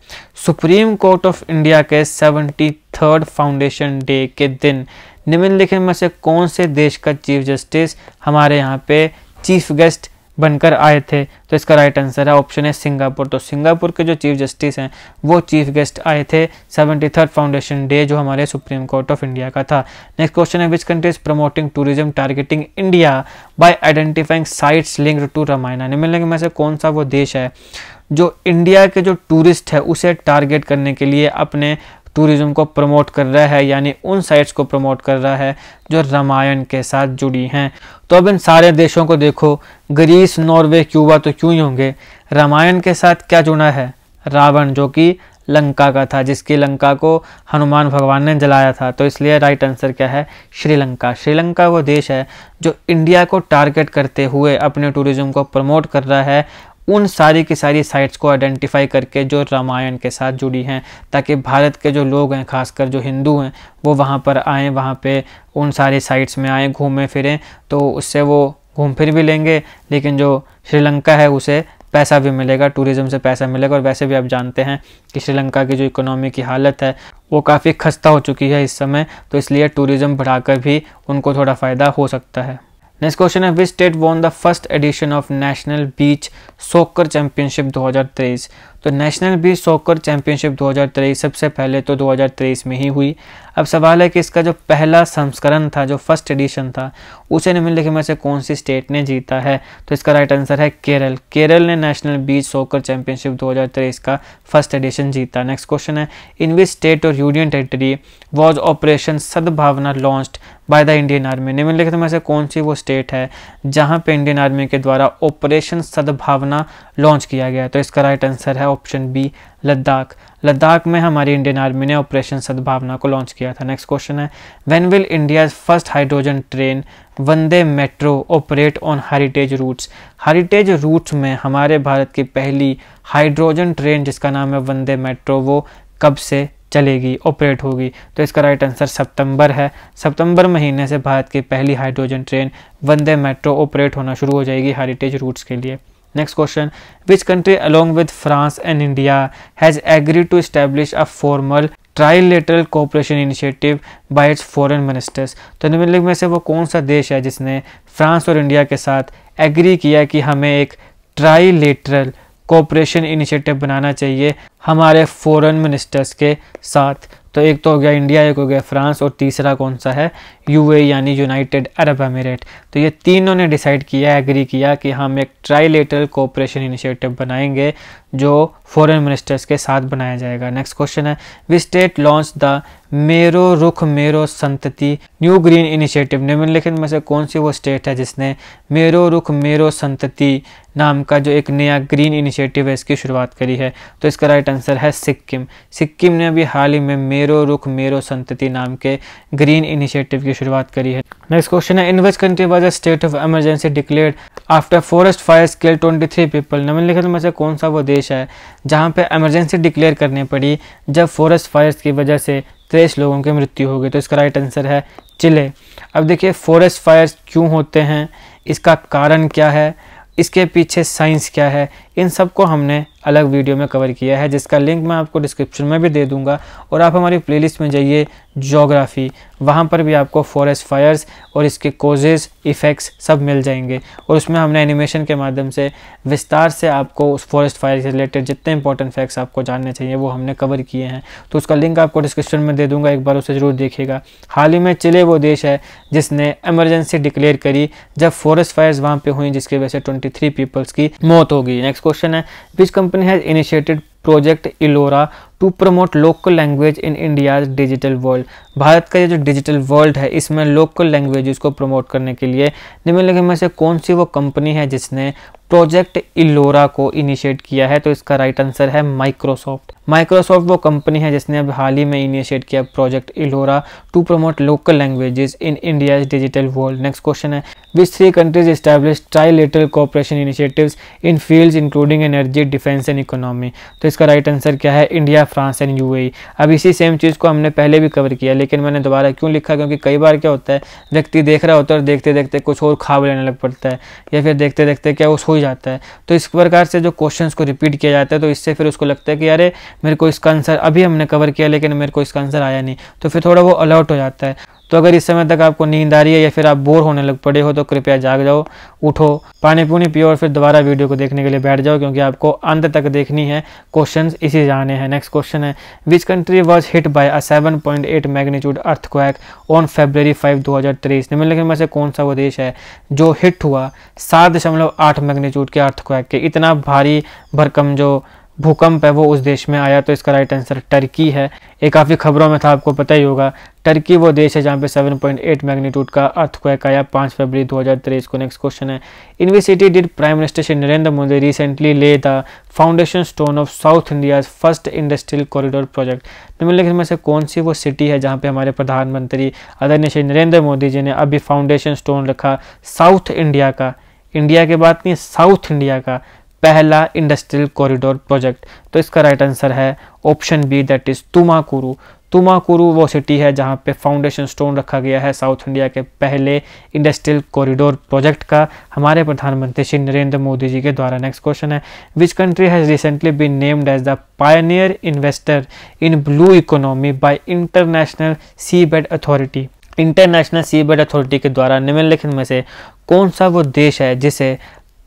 supreme court of India के seventy third foundation day के दिन निम्नलिखित में से कौन से देश का चीफ जस्टिस हमारे यहाँ पे चीफ गेस्ट बनकर आए थे तो इसका राइट आंसर है ऑप्शन है सिंगापुर तो सिंगापुर के जो चीफ जस्टिस हैं वो चीफ गेस्ट आए थे सेवेंटी थर्ड फाउंडेशन डे जो हमारे सुप्रीम कोर्ट ऑफ इंडिया का था नेक्स्ट क्वेश्चन है which country is promoting tourism targeting India by identifying sites linked to Ramayana निम्नलिखित में से कौन सा वो देश है जो इंडिया के जो टूरिस्ट है उसे टारगेट करने के लिए अपने टूरिज़्म को प्रमोट कर रहा है यानी उन साइट्स को प्रमोट कर रहा है जो रामायण के साथ जुड़ी हैं तो अब इन सारे देशों को देखो ग्रीस नॉर्वे क्यूबा तो क्यों ही होंगे रामायण के साथ क्या जुड़ा है रावण जो कि लंका का था जिसकी लंका को हनुमान भगवान ने जलाया था तो इसलिए राइट आंसर क्या है श्रीलंका श्रीलंका वो देश है जो इंडिया को टारगेट करते हुए अपने टूरिज़्म को प्रमोट कर रहा है उन सारी की सारी साइट्स को आइडेंटिफाई करके जो रामायण के साथ जुड़ी हैं ताकि भारत के जो लोग हैं खासकर जो हिंदू हैं वो वहाँ पर आएँ वहाँ पे उन सारी साइट्स में आएँ घूमें फिरें तो उससे वो घूम फिर भी लेंगे लेकिन जो श्रीलंका है उसे पैसा भी मिलेगा टूरिज़्म से पैसा मिलेगा और वैसे भी आप जानते हैं कि श्रीलंका की जो इकोनॉमी की हालत है वो काफ़ी खस्ता हो चुकी है इस समय तो इसलिए टूरिज़्म बढ़ाकर भी उनको थोड़ा फ़ायदा हो सकता है नेक्स्ट क्वेश्चन है which state won the first edition of national beach soccer championship 2023 तो नेशनल बीच सॉकर चैंपियनशिप 2023 सबसे पहले तो 2023 में ही हुई अब सवाल है कि इसका जो पहला संस्करण था जो फर्स्ट एडिशन था उसे निम्नलिखित में से कौन सी स्टेट ने जीता है तो इसका राइट आंसर है केरल केरल ने नेशनल बीच सोकर चैंपियनशिप 2023 का फर्स्ट एडिशन जीता नेक्स्ट क्वेश्चन है in which state or union territory was operation Sadbhavana launched by the Indian army निम्नलिखित में से कौन सी वो स्टेट है जहाँ पे इंडियन आर्मी के द्वारा ऑपरेशन सद्भावना लॉन्च किया गया तो इसका राइट आंसर है ऑप्शन बी लद्दाख लद्दाख में हमारी इंडियन आर्मी ने ऑपरेशन सद्भावना को लॉन्च किया था नेक्स्ट क्वेश्चन है when will India first hydrogen train Vande metro operate on heritage routes heritage routes में हमारे भारत की पहली हाइड्रोजन ट्रेन जिसका नाम है वंदे मेट्रो वो कब से चलेगी ऑपरेट होगी तो इसका राइट आंसर सितंबर है सितंबर महीने से भारत की पहली hydrogen train Vande metro operate होना शुरू हो जाएगी हेरिटेज रूट्स के लिए Next question Which country, along with France and India, has agreed to establish a formal trilateral cooperation initiative by its foreign ministers तो निम्नलिखित में से वो कौन सा देश है जिसने फ्रांस और इंडिया के साथ एग्री किया कि हमें एक ट्राइलेटरल कोऑपरेशन इनिशिएटिव बनाना चाहिए हमारे फ़ॉरेन मिनिस्टर्स के साथ तो एक तो हो गया इंडिया एक हो गया फ्रांस और तीसरा कौन सा है यूएई e यानी यूनाइटेड अरब अमीरेट तो ये तीनों ने डिसाइड किया एग्री किया कि हम एक ट्राइलेटरल कोऑपरेशन इनिशिएटिव बनाएंगे जो फॉरेन मिनिस्टर्स के साथ बनाया जाएगा नेक्स्ट क्वेश्चन है we state launch the Mero Rukh मेरो संतति न्यू ग्रीन इनिशिएटिव निम्नलिखित में से कौन सी वो स्टेट है जिसने मेरो रुख मेरो संतति नाम का जो एक नया ग्रीन इनिशिएटिव है इसकी शुरुआत करी है तो इसका राइट आंसर है सिक्किम सिक्किम ने अभी हाल ही में मेरो रुख मेरो संतति नाम के ग्रीन इनिशिएटिव की शुरुआत करी है नेक्स्ट क्वेश्चन है in which country was a state of emergency declared after forest fire scale twenty three people निम्नलिखित में से कौन सा वो देश है जहाँ पर इमरजेंसी डिक्लेयर करनी पड़ी जब फॉरेस्ट फायर्स की वजह से तेईस लोगों की मृत्यु हो गई तो इसका राइट आंसर है चिले अब देखिए फॉरेस्ट फायर्स क्यों होते हैं इसका कारण क्या है इसके पीछे साइंस क्या है इन सबको हमने अलग वीडियो में कवर किया है जिसका लिंक मैं आपको डिस्क्रिप्शन में भी दे दूंगा और आप हमारी प्लेलिस्ट में जाइए जोग्राफ़ी वहाँ पर भी आपको फॉरेस्ट फायर्स और इसके कोजेज़ इफ़ेक्ट्स सब मिल जाएंगे और उसमें हमने एनिमेशन के माध्यम से विस्तार से आपको उस फॉरेस्ट फायर से रिलेटेड जितने इंपॉर्टेंट फैक्ट्स आपको जानने चाहिए वो हमने कवर किए हैं तो उसका लिंक आपको डिस्क्रिप्शन में दे दूंगा एक बार उसे ज़रूर देखेगा हाल ही में चिले वो देश है जिसने एमरजेंसी डिक्लेयर करी जब फॉरेस्ट फायर्स वहाँ पर हुई जिसकी वजह से ट्वेंटी पीपल्स की मौत हो गई नेक्स्ट क्वेश्चन है beach company company has initiated project Ellora to promote local language in India digital world Bharat का ये जो डिजिटल वर्ल्ड है इसमें लोकल लैंग्वेज को प्रमोट करने के लिए निम्नलिखित में से कौन सी वो कंपनी है जिसने प्रोजेक्ट इलोरा को इनिशिएट किया है तो इसका राइट आंसर है माइक्रोसॉफ्ट माइक्रोसॉफ्ट वो कंपनी है जिसने अब हाल ही में इनिशिएट किया project Ellora to promote local languages in India digital world next question है which three countries establish trilateral cooperation initiative in field including energy defence and economy तो इसका राइट आंसर क्या है इंडिया फ्रांस एंड यू अब इसी same चीज़ को हमने पहले भी कवर किया लेकिन मैंने दोबारा क्यों लिखा क्योंकि कई बार क्या होता है व्यक्ति देख रहा होता है और देखते देखते कुछ और खाब लेने लग पड़ता है या फिर देखते देखते क्या वो ही जाता है तो इस प्रकार से जो क्वेश्चन को रिपीट किया जाता है तो इससे फिर उसको लगता है कि अरे मेरे को इसका आंसर अभी हमने कवर किया लेकिन मेरे को इसका आंसर आया नहीं तो फिर थोड़ा वो अलर्ट हो जाता है तो अगर इस समय तक आपको नींद आ रही है या फिर आप बोर होने लग पड़े हो तो कृपया जाग जाओ उठो पानी पुनी पियो और फिर दोबारा वीडियो को देखने के लिए बैठ जाओ क्योंकि आपको अंत तक देखनी है क्वेश्चन इसी जाने हैं नेक्स्ट क्वेश्चन है which country was hit by a 7.8 point eight magnitude earth on February five हज़ार तेईस निम्नलिखित में से कौन सा वो देश है जो हिट हुआ सात दशमलव आठ मैग्नीट्यूड के अर्थ के इतना भारी भरकम जो भूकंप है वो उस देश में आया तो इसका राइट आंसर टर्की है ये काफ़ी खबरों में था आपको पता ही होगा टर्की वो देश है जहाँ पे 7.8 मैग्नीट्यूड का अर्थ क्वैक आया 5 फरवरी 2023 को नेक्स्ट क्वेश्चन है in city did prime minister Shri Narendra Modi recently lay the foundation stone of south India first industrial corridor project निम्नलिखित में से कौन सी वो सिटी है जहाँ पे हमारे प्रधानमंत्री आदरणीय श्री नरेंद्र मोदी जी ने अभी फाउंडेशन स्टोन रखा साउथ इंडिया का इंडिया के बाद नहीं साउथ इंडिया का पहला इंडस्ट्रियल कॉरिडोर प्रोजेक्ट तो इसका राइट आंसर है option B that is Tumakuru Tumakuru वो सिटी है जहाँ पे फाउंडेशन स्टोन रखा गया है साउथ इंडिया के पहले इंडस्ट्रियल कॉरिडोर प्रोजेक्ट का हमारे प्रधानमंत्री श्री नरेंद्र मोदी जी के द्वारा नेक्स्ट क्वेश्चन है which country has recently been named as the pioneer investor in blue economy by international sea bed authority international sea bed authority के द्वारा निम्नलिखित में से कौन सा वो देश है जिसे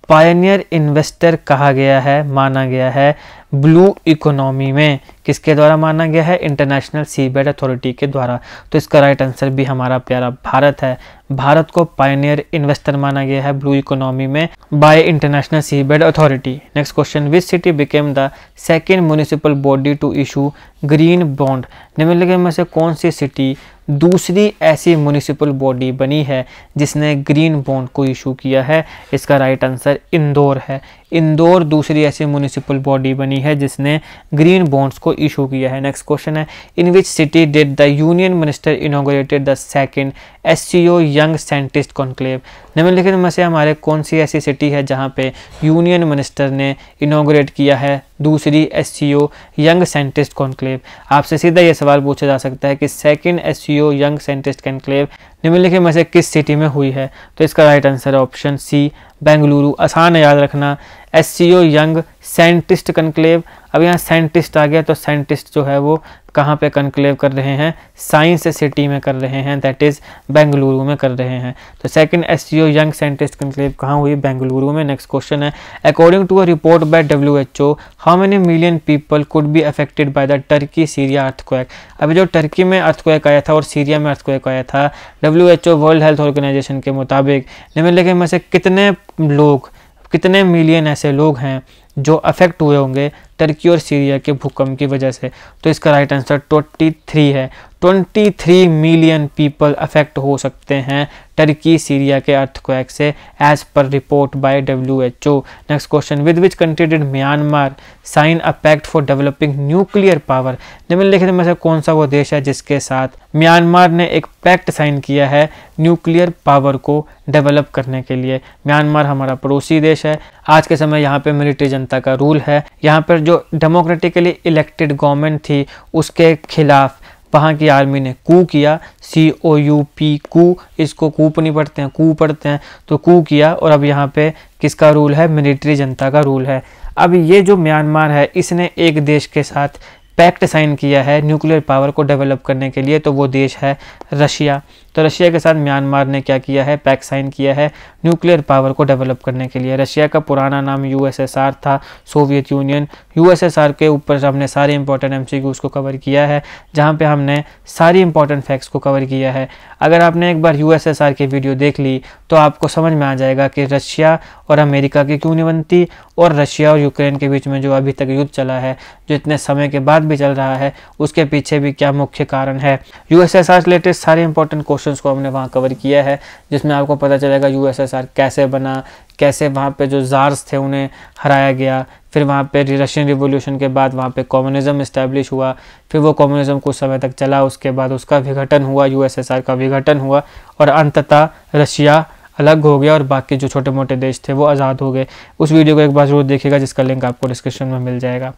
पायनियर इन्वेस्टर कहा गया है माना गया है ब्लू इकोनॉमी में किसके द्वारा माना गया है इंटरनेशनल सीबेड अथॉरिटी के द्वारा तो इसका राइट आंसर भी हमारा प्यारा भारत है भारत को पायनियर इन्वेस्टर माना गया है ब्लू इकोनॉमी में by international seabed authority next question which city became the second municipal body to issue green bond निम्नलिखित में से कौन सी सिटी दूसरी ऐसी म्यूनिसिपल बॉडी बनी है जिसने ग्रीन बॉन्ड को इशू किया है इसका राइट आंसर इंदौर है इंदौर दूसरी ऐसी म्यूनिसिपल बॉडी बनी है जिसने ग्रीन बॉन्ड्स को इशू किया है नेक्स्ट क्वेश्चन है in which city did the union minister inaugurated the second S C O young scientist conclave निम्नलिखित में से हमारे कौन सी ऐसी सिटी है जहाँ पे यूनियन मिनिस्टर ने इनोग्रेट किया है दूसरी एस यंग साइंटिस्ट कॉन्क्लेव आपसे सीधा यह सवाल पूछा जा सकता है कि second S young scientist conclave निम्नलिखित में से किस सिटी में हुई है तो इसका राइट आंसर है ऑप्शन सी बेंगलुरु आसान है याद रखना एस यंग साइंटिस्ट कॉन्क्लेव अब यहाँ साइंटिस्ट आ गया तो साइंटिस्ट जो है वो कहाँ पे कंक्लेव कर रहे हैं साइंस सिटी में कर रहे हैं दैट इज़ बेंगलुरु में कर रहे हैं तो second S young scientist conclave कहाँ हुई बेंगलुरु में नेक्स्ट क्वेश्चन है according to a report by W H O how many million people could be affected by the Turkey Syria earthquake अभी जो टर्की में अर्थक्वैक आया था और सीरिया में अर्थक्वैक आया था W H O world health organisation के मुताबिक निम्नलिखित में से कितने लोग कितने मिलियन ऐसे लोग हैं जो अफेक्ट हुए होंगे टर्की और सीरिया के भूकंप की वजह से तो इसका राइट आंसर ट्वेंटी थ्री है 23 मिलियन पीपल अफेक्ट हो सकते हैं टर्की सीरिया के अर्थक्वैक से एज पर report by W H O next question with which country did Myanmar sign a pact for developing nuclear power निम्नलिखित में से कौन सा वो देश है जिसके साथ म्यांमार ने एक पैक्ट साइन किया है न्यूक्लियर पावर को डेवलप करने के लिए म्यांमार हमारा पड़ोसी देश है आज के समय यहाँ पे मिलिट्री जनता का रूल है यहाँ पर जो डेमोक्रेटिकली इलेक्टेड गवर्नमेंट थी उसके खिलाफ वहाँ की आर्मी ने कू किया सी ओ यू पी कू इसको कूप नहीं पढ़ते हैं कू पढ़ते हैं तो कू किया और अब यहाँ पे किसका रूल है मिलिट्री जनता का रूल है अब ये जो म्यांमार है इसने एक देश के साथ पैक्ट साइन किया है न्यूक्लियर पावर को डेवलप करने के लिए तो वो देश है रशिया तो रशिया के साथ म्यांमार ने क्या किया है पैक साइन किया है न्यूक्लियर पावर को डेवलप करने के लिए रशिया का पुराना नाम यूएसएसआर था सोवियत यूनियन यूएसएसआर के ऊपर हमने सारे इंपॉर्टेंट एमसीक्यूज को कवर किया है जहाँ पे हमने सारी इंपॉर्टेंट फैक्ट्स को कवर किया है अगर आपने एक बार यूएसएसआर की वीडियो देख ली तो आपको समझ में आ जाएगा कि रशिया और अमेरिका की क्यों नहीं बनती और रशिया और यूक्रेन के बीच में जो अभी तक युद्ध चला है जो इतने समय के बाद भी चल रहा है उसके पीछे भी क्या मुख्य कारण है यूएसएसआर रिलेटेड सारे इंपॉर्टेंट क्वेश्चन सेक्शंस को हमने वहाँ कवर किया है जिसमें आपको पता चलेगा यूएसएसआर कैसे बना कैसे वहाँ पे जो जार्स थे उन्हें हराया गया फिर वहाँ पे रशियन रिवोल्यूशन के बाद वहाँ पे कम्युनिज्म इस्टेब्लिश हुआ फिर वो कम्युनिज्म कुछ समय तक चला उसके बाद उसका विघटन हुआ यूएसएसआर का विघटन हुआ और अंततः रशिया अलग हो गया और बाकी जो छोटे मोटे देश थे वो आज़ाद हो गए उस वीडियो को एक बार जरूर देखिएगा जिसका लिंक आपको डिस्क्रिप्शन में मिल जाएगा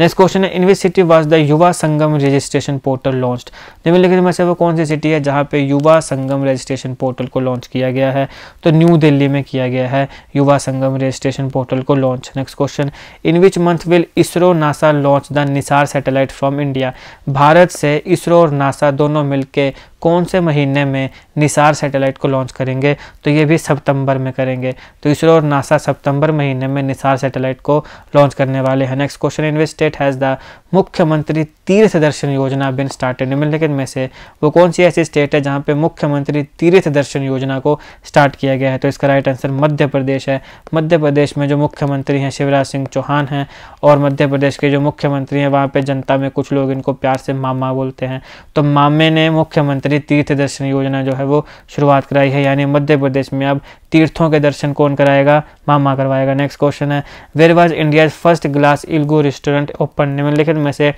नेक्स्ट क्वेश्चन है in which city was the Yuva Sangam registration portal launch निम्नलिखित में से वो कौन सी सिटी है जहाँ पे युवा संगम रजिस्ट्रेशन पोर्टल को लॉन्च किया गया है तो न्यू दिल्ली में किया गया है युवा संगम रजिस्ट्रेशन पोर्टल को launch next question in which month will ISRO NASA launch the NISAR satellite from India Bharat से इसरो और नासा दोनों मिलकर कौन से महीने में निसार सैटेलाइट को लॉन्च करेंगे तो ये भी सितंबर में करेंगे तो इसरो और नासा सितंबर महीने में निसार सैटेलाइट को लॉन्च करने वाले हैं next question invest state has the Mukhyamantri Tirth दर्शन योजना बिन स्टार्टेड निम्नलिखित में से वो कौन सी ऐसी स्टेट है जहाँ पे मुख्यमंत्री तीर्थ दर्शन योजना को स्टार्ट किया गया है तो इसका राइट आंसर मध्य प्रदेश है मध्य प्रदेश में जो मुख्यमंत्री हैं शिवराज सिंह चौहान हैं और मध्य प्रदेश के जो मुख्यमंत्री हैं वहाँ पर जनता में कुछ लोग इनको प्यार से मामा बोलते हैं तो मामे ने मुख्यमंत्री तीर्थ दर्शन योजना जो है वो शुरुआत कराई है यानी मध्य प्रदेश में अब तीर्थों के दर्शन कौन कराएगा मामा करवाएगा नेक्स्ट क्वेश्चन है where was India's first glass इल्गो रेस्टोरेंट ओपन निम्नलिखित में से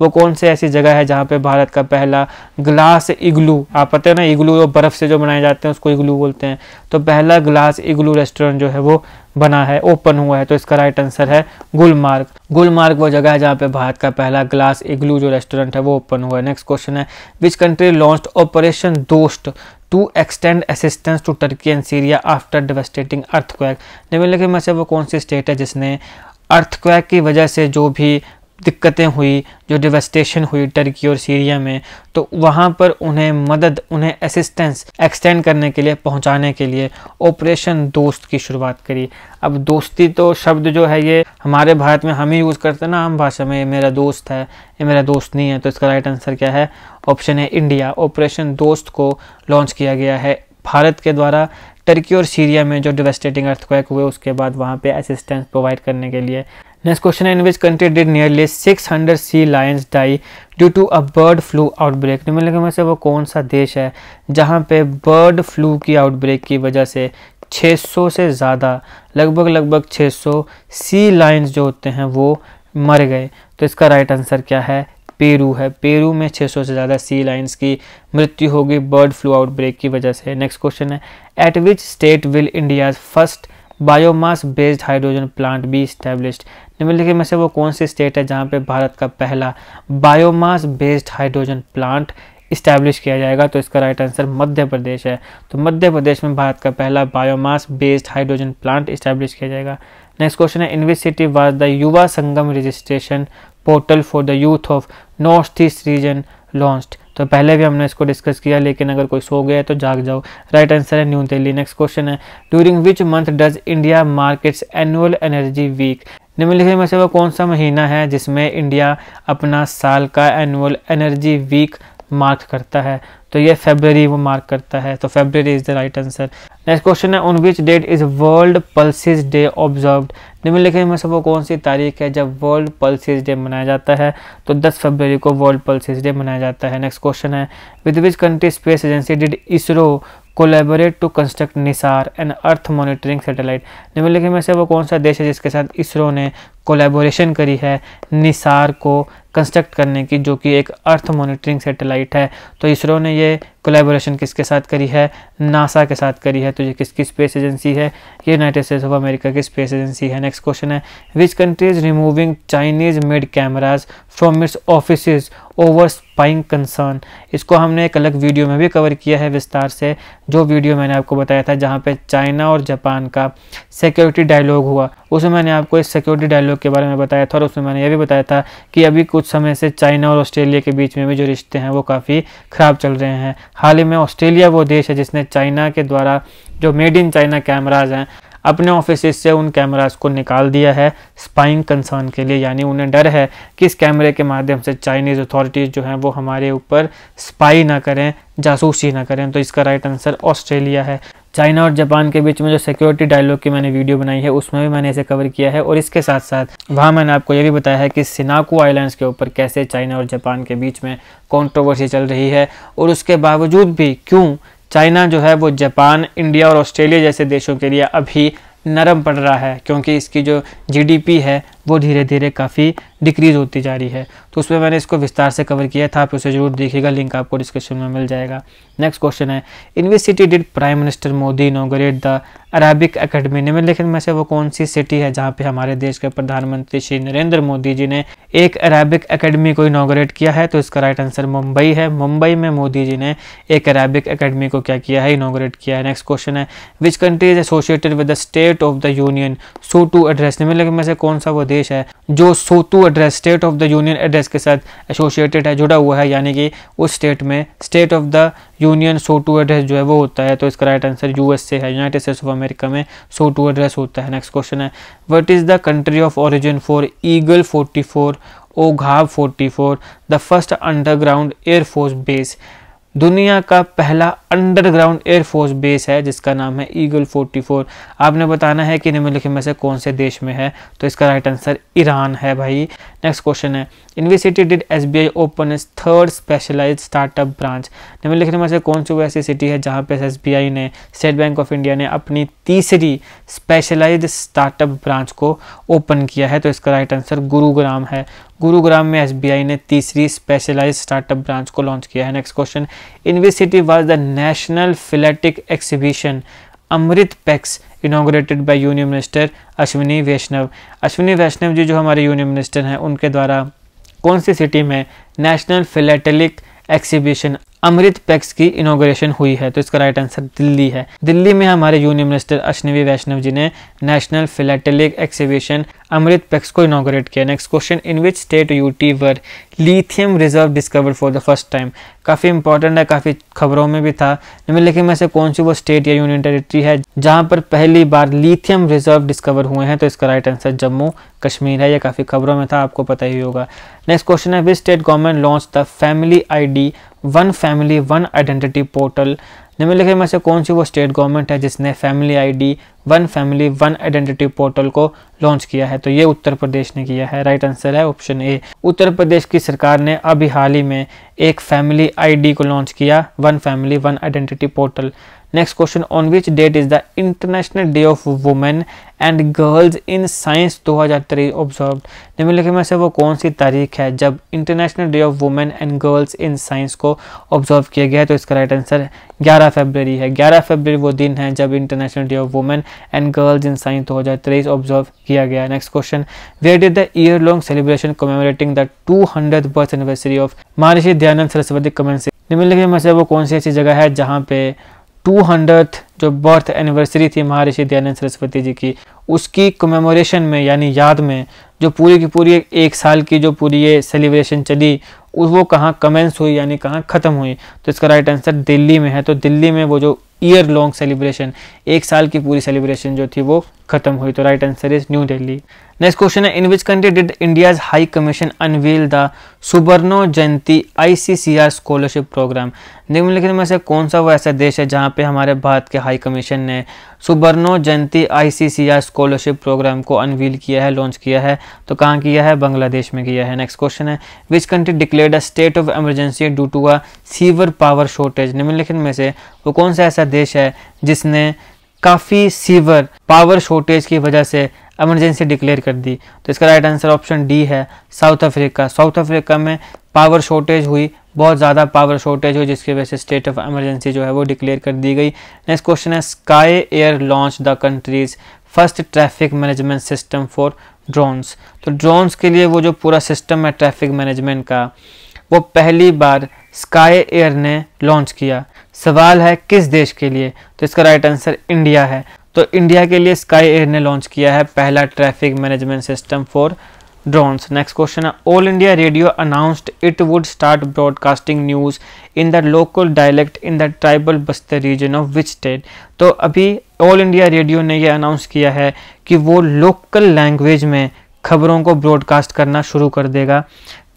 वो कौन सी ऐसी जगह है जहाँ पे भारत का पहला ग्लास इग्लू आप पता है ना इग्लू वो बर्फ़ से जो बनाए जाते हैं उसको इग्लू बोलते हैं तो पहला ग्लास इग्लू रेस्टोरेंट जो है वो बना है ओपन हुआ है तो इसका राइट आंसर है गुलमार्ग गुलमार्ग वो जगह है जहाँ पे भारत का पहला ग्लास इग्लू जो रेस्टोरेंट है वो ओपन हुआ है नेक्स्ट क्वेश्चन है which country launch operation Dost to extend assistance to Turkey and Syria after devastating earthquake निम्नलिखित में से वो कौन सी स्टेट है जिसने अर्थक्वैक की वजह से जो भी दिक्कतें हुई जो डिवेस्टेशन हुई टर्की और सीरिया में तो वहाँ पर उन्हें मदद उन्हें असिस्टेंस एक्सटेंड करने के लिए पहुँचाने के लिए ऑपरेशन दोस्त की शुरुआत करी अब दोस्ती तो शब्द जो है ये हमारे भारत में हम ही यूज़ करते हैं ना आम भाषा में मेरा दोस्त है ये मेरा दोस्त नहीं है तो इसका राइट आंसर क्या है ऑप्शन है इंडिया ऑपरेशन दोस्त को लॉन्च किया गया है भारत के द्वारा टर्की और सीरिया में जो डिवेस्टेटिंग अर्थक्वैक हुए उसके बाद वहाँ पे असिस्टेंस प्रोवाइड करने के लिए नेक्स्ट क्वेश्चन है in which country did nearly 600 sea lions die due to a bird flu outbreak निम्नलिखित में से वो कौन सा देश है जहाँ पे बर्ड फ्लू की आउटब्रेक की वजह से 600 से ज़्यादा लगभग लगभग 600 सी लाइन्स जो होते हैं वो मर गए तो इसका राइट आंसर क्या है पेरू है पेरू में 600 से ज़्यादा सी लाइन्स की मृत्यु होगी बर्ड फ्लू आउटब्रेक की वजह से नेक्स्ट क्वेश्चन है at which state will India's first biomass based hydrogen plant be established निम्नलिखित में से वो कौन सी स्टेट है जहाँ पे भारत का पहला biomass based hydrogen plant establish किया जाएगा तो इसका राइट आंसर मध्य प्रदेश है तो मध्य प्रदेश में भारत का पहला biomass based hydrogen plant establish किया जाएगा नेक्स्ट क्वेश्चन है in city was the Yuva Sangam registration portal for the youth of north east region launched तो पहले भी हमने इसको डिस्कस किया लेकिन अगर कोई सो गया तो जाग जाओ राइट आंसर है न्यू दिल्ली नेक्स्ट क्वेश्चन है during which month does India markets annual energy week निम्नलिखित में से वह कौन सा महीना है जिसमें इंडिया अपना साल का एनुअल एनर्जी वीक मार्क करता है तो ये फेबररी वो मार्क करता है तो February is the right answer next question है on which date is world pulses day observe निम्नलिखित में से वो कौन सी तारीख है जब वर्ल्ड पल्सिस डे मनाया जाता है तो 10 फरवरी को वर्ल्ड पल्सिस डे मनाया जाता है नेक्स्ट क्वेश्चन है with which country space agency did ISRO collaborate to construct NISAR and earth monitoring satellite निम्नलिखित में से वो कौन सा देश है जिसके साथ इसरो ने कोलेबोरेशन करी है निसार को कंस्ट्रक्ट करने की जो कि एक अर्थ मॉनिटरिंग सैटेलाइट है तो इसरो ने ये कोलेबोरेशन किसके साथ करी है नासा के साथ करी है तो ये किसकी स्पेस एजेंसी है ये यूनाइटेड स्टेट्स ऑफ अमेरिका की स्पेस एजेंसी है नेक्स्ट क्वेश्चन है which countries removing Chinese made cameras from its office over spying concern इसको हमने एक अलग वीडियो में भी कवर किया है विस्तार से जो वीडियो मैंने आपको बताया था जहाँ पर चाइना और जापान का सिक्योरिटी डायलॉग हुआ उसमें मैंने आपको इस सिक्योरिटी डायलॉग लोग के बारे में बताया था और उसमें मैंने यह भी बताया था कि अभी कुछ समय से चाइना और ऑस्ट्रेलिया के बीच में भी जो रिश्ते हैं वो काफ़ी ख़राब चल रहे हैं हाल ही में ऑस्ट्रेलिया वो देश है जिसने चाइना के द्वारा जो मेड इन चाइना कैमराज हैं अपने ऑफिस से उन कैमराज को निकाल दिया है स्पाइंग कंसर्न के लिए यानी उन्हें डर है कि इस कैमरे के माध्यम से चाइनीज़ अथॉरिटीज़ जो हैं वो हमारे ऊपर स्पाई ना करें जासूसी ना करें तो इसका राइट आंसर ऑस्ट्रेलिया है चाइना और जापान के बीच में जो सिक्योरिटी डायलॉग की मैंने वीडियो बनाई है उसमें भी मैंने इसे कवर किया है और इसके साथ साथ वहाँ मैंने आपको यह भी बताया है कि सिनाकू आइलैंड्स के ऊपर कैसे चाइना और जापान के बीच में कॉन्ट्रोवर्सी चल रही है और उसके बावजूद भी क्यों चाइना जो है वो जापान इंडिया और ऑस्ट्रेलिया जैसे देशों के लिए अभी नरम पड़ रहा है क्योंकि इसकी जो जीडीपी है वो धीरे धीरे काफ़ी डिक्रीज़ होती जा रही है तो उसमें मैंने इसको विस्तार से कवर किया था आप उसे जरूर देखिएगा लिंक आपको डिस्क्रिप्शन में मिल जाएगा नेक्स्ट क्वेश्चन है in which city did prime minister Modi inaugurate the Arabic academy निम्नलिखित में से वो कौन सी सिटी है जहाँ पे हमारे देश के प्रधानमंत्री श्री नरेंद्र मोदी जी ने एक अरबिक अकेडमी को इनोग्रेट किया है तो इसका राइट आंसर मुंबई है मुंबई में मोदी जी ने एक अरेबिक अकेडमी को क्या किया है इनोग्रेट किया है नेक्स्ट क्वेश्चन है which country is associated with the state of the union SOTU address निम्नलिखित में से कौन सा वो देश है जो SOTU address state of the union address के साथ एसोसिएटेड है जुड़ा हुआ है यानी कि उस स्टेट में state of the union SOTU address जो है वो होता है तो इसका राइट आंसर यूएसए है यूनाइटेड स्टेट्स ऑफ अमेरिका में सोटू एड्रेस होता है नेक्स्ट क्वेश्चन है what is the country of origin for eagle forty four घाव forty four the first underground air force base दुनिया का पहला अंडरग्राउंड एयरफोर्स बेस है जिसका नाम है ईगल 44 आपने बताना है कि निम्नलिखित में से कौन से देश में है तो इसका राइट आंसर ईरान है भाई नेक्स्ट क्वेश्चन है in city did S B I open is third specialise startup branch निम्नलिखित में से कौन सी वो ऐसी सिटी है जहाँ पे एस बी आई ने स्टेट बैंक ऑफ इंडिया ने अपनी तीसरी स्पेशलाइज स्टार्टअप ब्रांच को ओपन किया है तो इसका राइट आंसर गुरुग्राम है गुरुग्राम में एस बी आई ने तीसरी स्पेशलाइज स्टार्टअप ब्रांच को लॉन्च किया है next question in city was the national philatelic exhibition Amritpex inaugurated by union minister Ashwini Vaishnav Ashwini Vaishnav ji जो हमारे यूनियन मिनिस्टर हैं उनके द्वारा कौन सी सिटी में national philatelic exhibition Amritpex की इनोग्रेशन हुई है तो इसका राइट आंसर दिल्ली है दिल्ली में हमारे यूनियन मिनिस्टर अश्विनी वैष्णव जी ने national philatelic exhibition Amritpex को इनोग्रेट किया next question in which state UT were lithium reserve discovered for the first time काफ़ी इंपॉर्टेंट है काफ़ी खबरों में भी था निम्नलिखित में से कौन सी वो स्टेट या यूनियन टेरिटरी है जहाँ पर पहली बार लिथियम रिजर्व डिस्कवर हुए हैं तो इसका राइट आंसर जम्मू कश्मीर है यह काफ़ी खबरों में था आपको पता ही होगा नेक्स्ट क्वेश्चन है which state government launch the family I one family one identity portal निम्नलिखित में से कौन सी वो स्टेट गवर्नमेंट है जिसने family ID one family one identity portal को लॉन्च किया है तो ये उत्तर प्रदेश ने किया है राइट आंसर है ऑप्शन ए उत्तर प्रदेश की सरकार ने अभी हाल ही में एक फैमिली आईडी को लॉन्च किया one family one identity portal next question on which date is the international day of women and girls in science 2023 observe निम्नलिखित में से वो कौन सी तारीख है जब international day of women and girls in science को ऑब्जर्व किया गया है तो इसका राइट आंसर 11 फरवरी है 11 फरवरी वो दिन है जब international day of women and girls in science 2023 observe किया गया है next question where did the year long celebration commemorating the two hundred birth anniversary of Maharshi Dayanand Saraswati कमेंसी निम्नलिखित में से वो कौन सी ऐसी जगह है जहाँ पे टू हंड्रेड जो बर्थ एनिवर्सरी थी महर्षि दयानंद सरस्वती जी की उसकी कमेमोरेशन में यानी याद में जो पूरी की पूरी एक साल की जो पूरी ये सेलिब्रेशन चली वो कहाँ कमेंस हुई यानी कहाँ ख़त्म हुई तो इसका राइट आंसर दिल्ली में है तो दिल्ली में वो जो ईयर लॉन्ग सेलिब्रेशन एक साल की पूरी सेलिब्रेशन जो थी वो खत्म हुई तो right answer is New Delhi next question है in which country did India's high commission unveil the Suborno Jayanti ICCR scholarship programme निम्नलिखित में से कौन सा वो ऐसा देश है जहाँ पे हमारे भारत के हाई कमीशन ने Suborno Jayanti ICCR scholarship programme को अनवील किया है लॉन्च किया है तो कहाँ किया है बांग्लादेश में किया है नेक्स्ट क्वेश्चन है which country declared a state of emergency due to a severe power shortage निम्नलिखित में से वो कौन सा ऐसा देश है जिसने काफ़ी सीवर पावर शॉर्टेज की वजह से एमरजेंसी डिक्लेयर कर दी तो इसका राइट आंसर ऑप्शन डी है साउथ अफ्रीका साउथ अफ्रीका में पावर शॉर्टेज हुई बहुत ज़्यादा पावर शॉर्टेज हुई जिसकी वजह से स्टेट ऑफ एमरजेंसी जो है वो डिक्लेयर कर दी गई नेक्स्ट क्वेश्चन है Sky Air launch the country's first traffic management system for drones तो ड्रोन्स के लिए वो जो पूरा सिस्टम है ट्रैफिक मैनेजमेंट का वो पहली बार स्काई एयर ने लॉन्च किया सवाल है किस देश के लिए तो इसका राइट आंसर इंडिया है तो इंडिया के लिए स्काई एयर ने लॉन्च किया है पहला traffic management system for drones next question है All India Radio announced it would start broadcasting news in the local dialect in the tribal Bastar region of which state तो अभी all India radio ने यह announce किया है कि वो local language में खबरों को ब्रॉडकास्ट करना शुरू कर देगा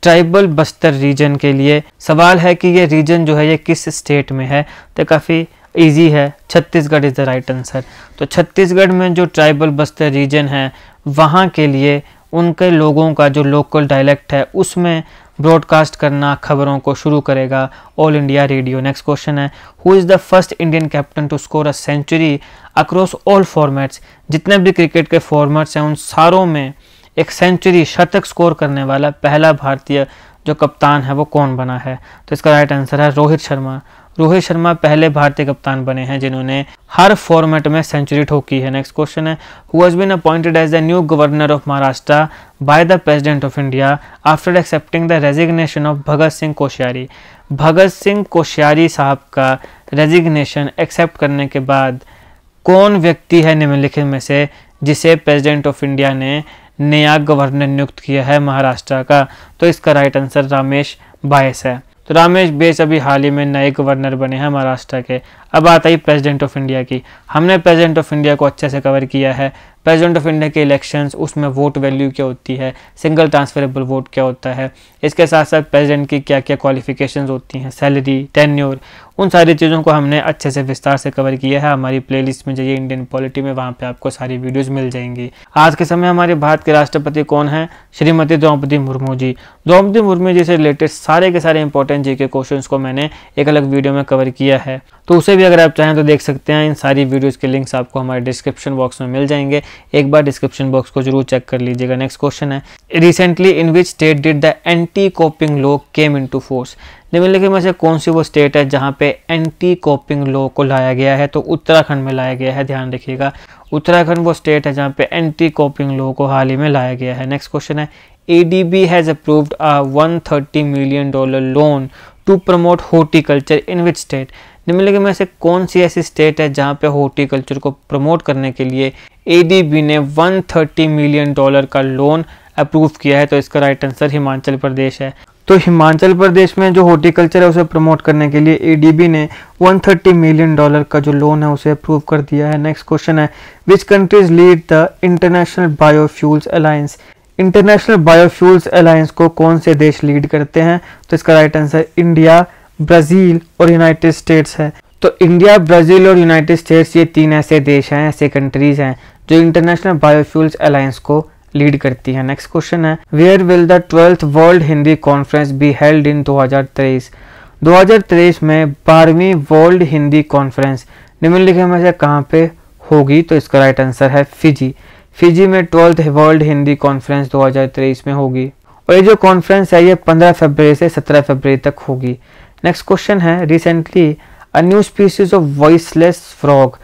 ट्राइबल बस्तर रीजन के लिए सवाल है कि ये रीजन जो है ये किस स्टेट में है तो काफ़ी ईजी है Chhattisgarh is the right answer तो छत्तीसगढ़ में जो ट्राइबल बस्तर रीजन है वहाँ के लिए उनके लोगों का जो लोकल डायलेक्ट है उसमें ब्रॉडकास्ट करना खबरों को शुरू करेगा All India Radio next question है who is the first Indian captain to score a century across all formats जितने भी क्रिकेट के फॉर्मेट्स हैं उन सारों में एक सेंचुरी शतक स्कोर करने वाला पहला भारतीय जो कप्तान है वो कौन बना है तो इसका राइट आंसर है रोहित शर्मा रोहित शर्मा पहले भारतीय कप्तान बने हैं जिन्होंने हर फॉर्मेट में सेंचुरी ठोकी है नेक्स्ट क्वेश्चन है who has been appointed as the new governor of Maharashtra by the president of India after accepting the resignation of Bhagat Singh Koshyari Bhagat Singh Koshyari साहब का रेजिग्नेशन एक्सेप्ट करने के बाद कौन व्यक्ति है निम्नलिखित में से जिसे प्रेसिडेंट ऑफ इंडिया ने नया गवर्नर नियुक्त किया है महाराष्ट्र का तो इसका राइट आंसर रामेश बायस है तो रामेश बेस अभी हाल ही में नए गवर्नर बने हैं महाराष्ट्र के अब आता ही प्रेसिडेंट ऑफ इंडिया की हमने प्रेसिडेंट ऑफ इंडिया को अच्छे से कवर किया है प्रेसिडेंट ऑफ इंडिया के इलेक्शंस उसमें वोट वैल्यू क्या होती है सिंगल ट्रांसफरेबल वोट क्या होता है इसके साथ साथ प्रेसिडेंट की क्या क्या क्वालिफिकेशंस होती हैं सैलरी टेन्योर उन सारी चीज़ों को हमने अच्छे से विस्तार से कवर किया है हमारी प्लेलिस्ट में जाइए इंडियन पॉलिटी में वहाँ पे आपको सारी वीडियोस मिल जाएंगी आज के समय हमारे भारत के राष्ट्रपति कौन हैं श्रीमती द्रौपदी मुर्मू जी द्रौपदी मुर्मू जी से रिलेटेड सारे के सारे इंपॉर्टेंट जी के क्वेश्चन को मैंने एक अलग वीडियो में कवर किया है तो उसे भी अगर आप चाहें तो देख सकते हैं इन सारी वीडियोज़ के लिंक्स आपको हमारे डिस्क्रिप्शन बॉक्स में मिल जाएंगे एक बार डिस्क्रिप्शन बॉक्स को जरूर चेक कर लीजिएगा नेक्स्ट क्वेश्चन है recently in which state did the anti copying law came in force निम्नलिखित में से कौन सी वो स्टेट है जहाँ पे एंटी कॉपिंग लॉ को लाया गया है तो उत्तराखंड में लाया गया है ध्यान रखिएगा उत्तराखंड वो स्टेट है जहाँ पे एंटी कॉपिंग लॉ को हाल ही में लाया गया है नेक्स्ट क्वेश्चन है has approved a one 130 million dollar loan to promote horticulture in which state निम्नलिखित में से कौन सी ऐसी स्टेट है जहाँ पे हॉर्टिकल्चर को प्रमोट करने के लिए बी ने थर्टी मिलियन डॉलर का लोन अप्रूव किया है तो इसका राइट आंसर हिमाचल प्रदेश है तो हिमाचल प्रदेश में जो हॉर्टिकल्चर है उसे प्रमोट करने के लिए एडीबी ने 130 मिलियन डॉलर का जो लोन है उसे अप्रूव कर दिया है नेक्स्ट क्वेश्चन है which countries lead the international biofuels alliance international biofuels alliance को कौन से देश लीड करते हैं तो इसका राइट आंसर इंडिया ब्राज़ील और यूनाइटेड स्टेट्स है तो इंडिया ब्राज़ील और यूनाइटेड स्टेट्स ये तीन ऐसे देश हैं ऐसे कंट्रीज़ हैं जो इंटरनेशनल बायोफ्यूल्स अलायंस को लीड करती है नेक्स्ट क्वेश्चन है where will the twelfth world Hindi conference be held in 2023 2023 में बारहवीं वर्ल्ड हिंदी कॉन्फ्रेंस निम्नलिखित में से कहाँ पे होगी तो इसका राइट आंसर है फिजी फिजी में ट्वेल्थ वर्ल्ड हिंदी कॉन्फ्रेंस 2023 में होगी और ये जो कॉन्फ्रेंस है ये 15 फरवरी से 17 फरवरी तक होगी नेक्स्ट क्वेश्चन है recently a new species of voiceless frog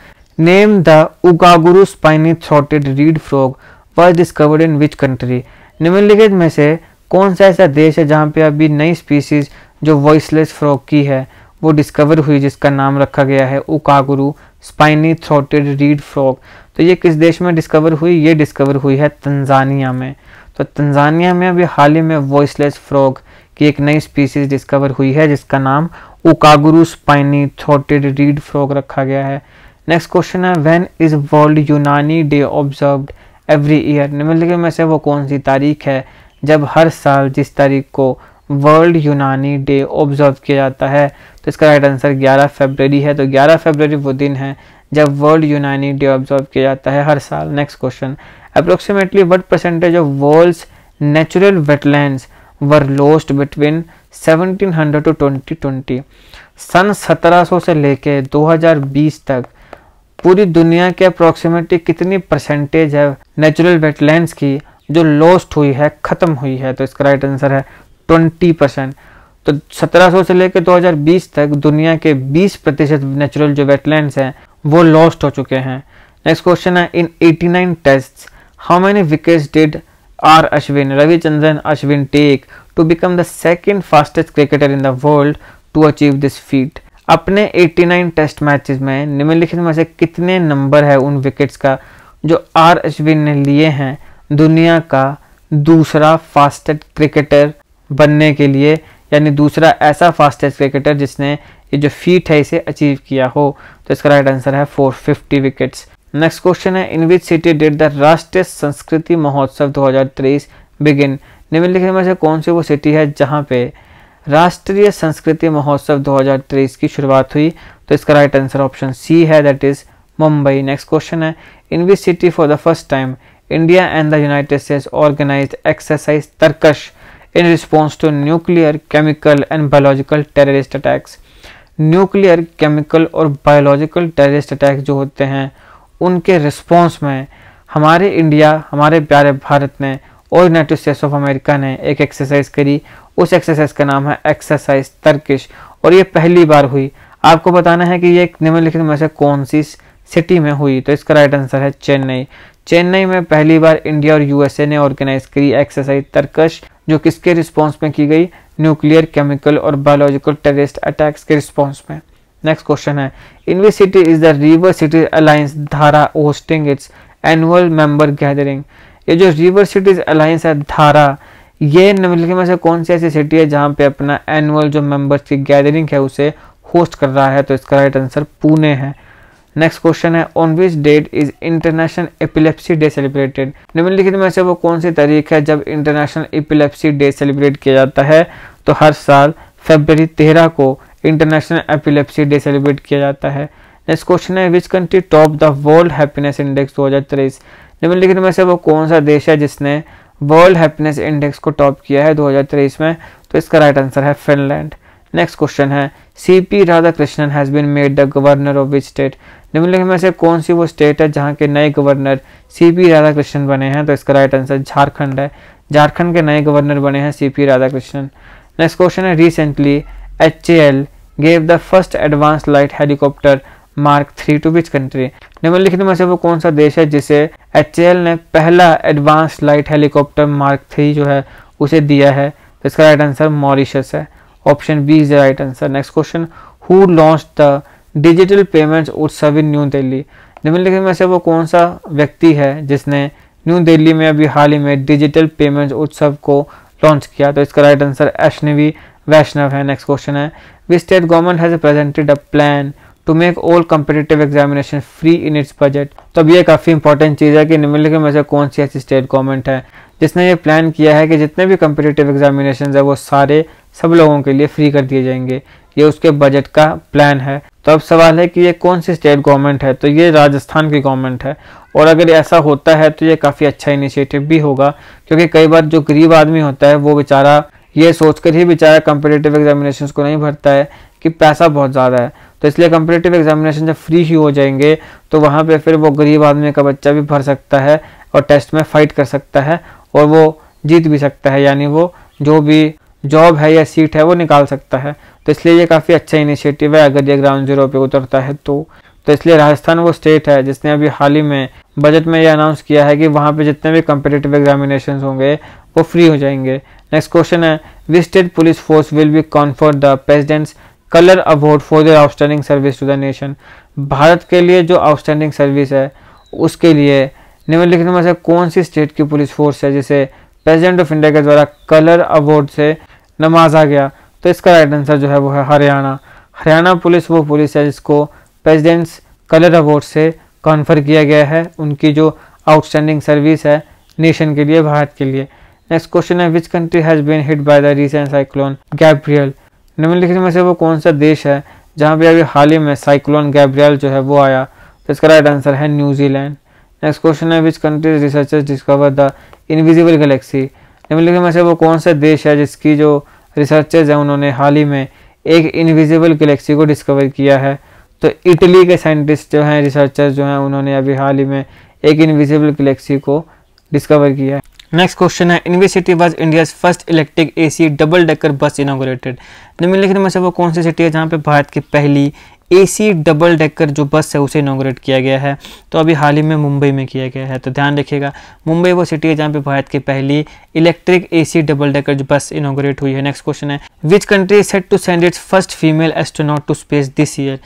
named the Ukaguru spiny throated reed frog first discovered in which country निम्नलिखित में से कौन सा ऐसा देश है जहाँ पे अभी नई स्पीसीज जो वॉइसलेस फ्रॉक की है वो डिस्कवर हुई जिसका नाम रखा गया है Ukaguru spiny throated reed frog तो ये किस देश में डिस्कवर हुई ये डिस्कवर हुई है तंजानिया में तो तंजानिया में अभी हाल ही में वॉइसलेस फ्रॉक की एक नई स्पीसीज डिस्कवर हुई है जिसका नाम Ukaguru spiny throated reed frog रखा गया है नेक्स्ट क्वेश्चन है when is world Unani day observed every year निम्नलिखित में से वो कौन सी तारीख है जब हर साल जिस तारीख को वर्ल्ड यूनानी डे ऑब्जर्व किया जाता है तो इसका राइट आंसर 11 फरवरी है तो 11 फरवरी वो दिन है जब वर्ल्ड यूनानी डे ऑब्जर्व किया जाता है हर साल next question approximately what percentage of world's natural wetland were lost between 1700 to 2020 सन 1700 से लेके 2020 तक पूरी दुनिया के अप्रोक्सीमेटली कितनी परसेंटेज है नेचुरल वेटलैंड्स की जो लॉस्ट हुई है ख़त्म हुई है तो इसका राइट आंसर है ट्वेंटी परसेंट तो 1700 से लेकर 2020 तक दुनिया के 20 प्रतिशत नेचुरल जो वेटलैंड हैं वो लॉस्ट हो चुके हैं नेक्स्ट क्वेश्चन है in 89 test how many wickets did R Ashwin Ravichandran Ashwin take to become the second fastest cricketer in the world to achieve this feat अपने 89 टेस्ट मैचेस में निम्नलिखित में से कितने नंबर है उन विकेट्स का जो आर अश्विन ने लिए हैं दुनिया का दूसरा फास्टेस्ट क्रिकेटर बनने के लिए यानी दूसरा ऐसा फास्टेस्ट क्रिकेटर जिसने ये जो फीट है इसे अचीव किया हो तो इसका राइट आंसर है 450 विकेट्स नेक्स्ट क्वेश्चन है in which city did the Rashtriya Sanskriti महोत्सव 2023 बिगिन निम्नलिखित में से कौन सी वो सिटी है जहाँ पे राष्ट्रीय संस्कृति महोत्सव 2023 की शुरुआत हुई तो इसका राइट आंसर ऑप्शन सी है that is Mumbai next question है in which city for the first time India and the United States organise exercise Tarkash in response to nuclear chemical and biological terrorist attacks nuclear chemical और biological terrorist attacks जो होते हैं उनके response में हमारे India हमारे प्यारे भारत ने और यूनाइटेड स्टेट्स ऑफ अमेरिका ने एक एक्सरसाइज करी उस एक्सरसाइज का नाम है एक्सरसाइज तर्किश और ये पहली बार हुई आपको बताना है कि ये निम्नलिखित में से कौन सी सिटी में हुई तो इसका राइट आंसर है चेन्नई चेन्नई में पहली बार इंडिया और यूएसए ने ऑर्गेनाइज करी एक्सरसाइज तर्कश जो किसके रिस्पॉन्स में की गई न्यूक्लियर केमिकल और बायोलॉजिकल टेररिस्ट अटैक्स के रिस्पॉन्स में नेक्स्ट क्वेश्चन है in which city is the river cities alliance Dhara hosting its annual member gathering ये जो रिवर सिटीज अलायंस है धारा ये निम्नलिखित में से कौन सी ऐसी सिटी है जहाँ पे अपना एनुअल जो मेंबर्स की गैदरिंग है उसे होस्ट कर रहा है तो इसका राइट आंसर पुणे है नेक्स्ट क्वेश्चन है on which date is international epilepsy day celebrated निम्नलिखित में से वो कौन सी तारीख है जब इंटरनेशनल एपिलेप्सी डे सेलिब्रेट किया जाता है तो हर साल फेबररी तेरह को इंटरनेशनल एपिलेप्सी डे सेलिब्रेट किया जाता है नेक्स्ट क्वेश्चन है which country top the world happiness index दो निम्नलिखित में से वो कौन सा देश है जिसने वर्ल्ड हैप्पीनेस इंडेक्स को टॉप किया है 2023 में तो इसका राइट आंसर है फिनलैंड नेक्स्ट क्वेश्चन है C P Radhakrishnan has been made the governor of which state निम्नलिखित में से कौन सी वो स्टेट है जहाँ के नए governor C P Radhakrishnan बने हैं तो इसका राइट आंसर झारखंड है झारखंड के नए गवर्नर बने हैं C P Radhakrishnan next question है recently H A L gave the first advance light helicopter mark three to which country निम्नलिखित में से वो कौन सा देश है जिसे एच ने पहला advance light helicopter mark three जो है उसे दिया है तो इसका राइट आंसर मॉरिशस है option B is the right answer next question who launch the digital payments Utsav in new Delhi निम्नलिखित में से वो कौन सा व्यक्ति है जिसने न्यू दिल्ली में अभी हाल ही में डिजिटल पेमेंट्स उत्सव को लॉन्च किया तो इसका राइट आंसर एशनवी वैष्णव है नेक्स्ट क्वेश्चन है which state government has presented a plan to make all competitive examination free in its budget तो अब ये काफ़ी इंपॉर्टेंट चीज़ है कि निम्नलिखित में से कौन सी ऐसी स्टेट गवर्नमेंट है जिसने ये प्लान किया है कि जितने भी कम्पिटेटिव एग्जामिनेशन है वो सारे सब लोगों के लिए फ्री कर दिए जाएंगे ये उसके बजट का प्लान है तो अब सवाल है कि ये कौन सी स्टेट गवर्नमेंट है तो ये राजस्थान की गवर्नमेंट है और अगर ऐसा होता है तो ये काफ़ी अच्छा इनिशिएटिव भी होगा क्योंकि कई बार जो गरीब आदमी होता है वो बेचारा ये सोचकर ही बेचारा कम्पिटेटिव एग्जामिनेशन को नहीं भरता है कि पैसा बहुत ज़्यादा है तो इसलिए कंपिटेटिव एग्जामिनेशन जब फ्री ही हो जाएंगे तो वहाँ पे फिर वो गरीब आदमी का बच्चा भी भर सकता है और टेस्ट में फाइट कर सकता है और वो जीत भी सकता है यानी वो जो भी जॉब है या सीट है वो निकाल सकता है तो इसलिए ये काफ़ी अच्छा इनिशिएटिव है अगर ये ग्राउंड जीरो पे उतरता है तो तो इसलिए राजस्थान वो स्टेट है जिसने अभी हाल ही में बजट में ये अनाउंस किया है कि वहाँ पे जितने भी कम्पिटेटिव एग्जामिनेशन होंगे वो फ्री हो जाएंगे नेक्स्ट क्वेश्चन है which state state police force will be conferred the president's colour award for their outstanding service to the nation Bharat के लिए जो आउटस्टैंडिंग सर्विस है उसके लिए निम्नलिखित में से कौन सी स्टेट की पुलिस फोर्स है जिसे प्रेसिडेंट ऑफ इंडिया के द्वारा कलर अवार्ड से नवाजा गया तो इसका राइट आंसर जो है वो है हरियाणा हरियाणा पुलिस वो पुलिस है जिसको प्रेसिडेंट्स कलर अवार्ड से कॉन्फर किया गया है उनकी जो आउटस्टैंडिंग सर्विस है नेशन के लिए भारत के लिए नेक्स्ट क्वेश्चन है which country has been hit by the recent cyclone Gabriel निम्नलिखित में से वो कौन सा देश है जहाँ पर अभी हाल ही में साइक्लोन गैब्रियल जो है वो आया तो इसका राइट आंसर है न्यूजीलैंड नेक्स्ट क्वेश्चन है which country's researchers discover the invisible galaxy निम्नलिखित में से वो कौन सा देश है जिसकी जो रिसर्चर्स हैं उन्होंने हाल ही में एक इनविजिबल गैलेक्सी को डिस्कवर किया है तो इटली के साइंटिस्ट जो हैं रिसर्चर्स जो हैं उन्होंने अभी हाल ही में एक इनविजिबल गैलेक्सी को डिस्कवर किया है नेक्स्ट क्वेश्चन है in city was India first electric AC double decker bus inaugurated निम्नलिखित में से वो कौन सी सिटी है जहाँ पे भारत की पहली एसी डबल डेकर जो बस है उसे इनोग्रेट किया गया है तो अभी हाल ही में मुंबई में किया गया है तो ध्यान रखिएगा मुंबई वो सिटी है जहाँ पे भारत की पहली इलेक्ट्रिक एसी डबल डेकर जो बस इनोग्रेट हुई है नेक्स्ट क्वेश्चन है which country set to send its first female astronaut to space this year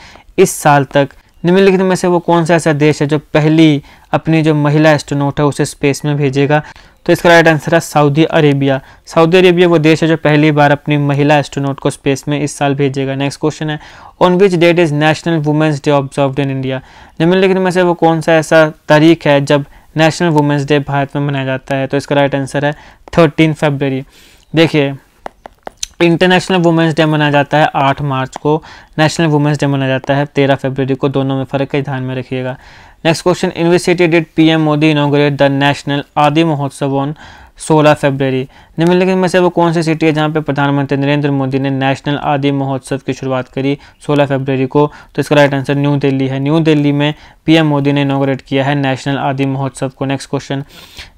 इस साल तक निम्नलिखित में से वो कौन सा ऐसा देश है जो पहली अपनी जो महिला एस्ट्रोनॉट है उसे स्पेस में भेजेगा तो इसका राइट आंसर है सऊदी अरेबिया सऊदी अरेबिया वो देश है जो पहली बार अपनी महिला एस्ट्रोनॉट को स्पेस में इस साल भेजेगा नेक्स्ट क्वेश्चन है on which date is national women's day observe in India निम्नलिखित में से वो कौन सा ऐसा तारीख है जब नेशनल वुमेंस डे भारत में मनाया जाता है तो इसका राइट आंसर है थर्टीन फेबररी देखिए इंटरनेशनल वुमेंस डे मनाया जाता है आठ मार्च को नेशनल वुमेंस डे मनाया जाता है तेरह फरवरी को दोनों में फ़र्क ही ध्यान में रखिएगा next question did PM Modi inaugurate the national Aadi Mahotsav on 16 फरवरी निम्नलिखित में से वो कौन सी सिटी है जहाँ पे प्रधानमंत्री नरेंद्र मोदी ने नेशनल आदि महोत्सव की शुरुआत करी 16 फरवरी को तो इसका राइट आंसर न्यू दिल्ली है न्यू दिल्ली में पीएम मोदी ने इनोग्रेट किया है नेशनल आदि महोत्सव को next question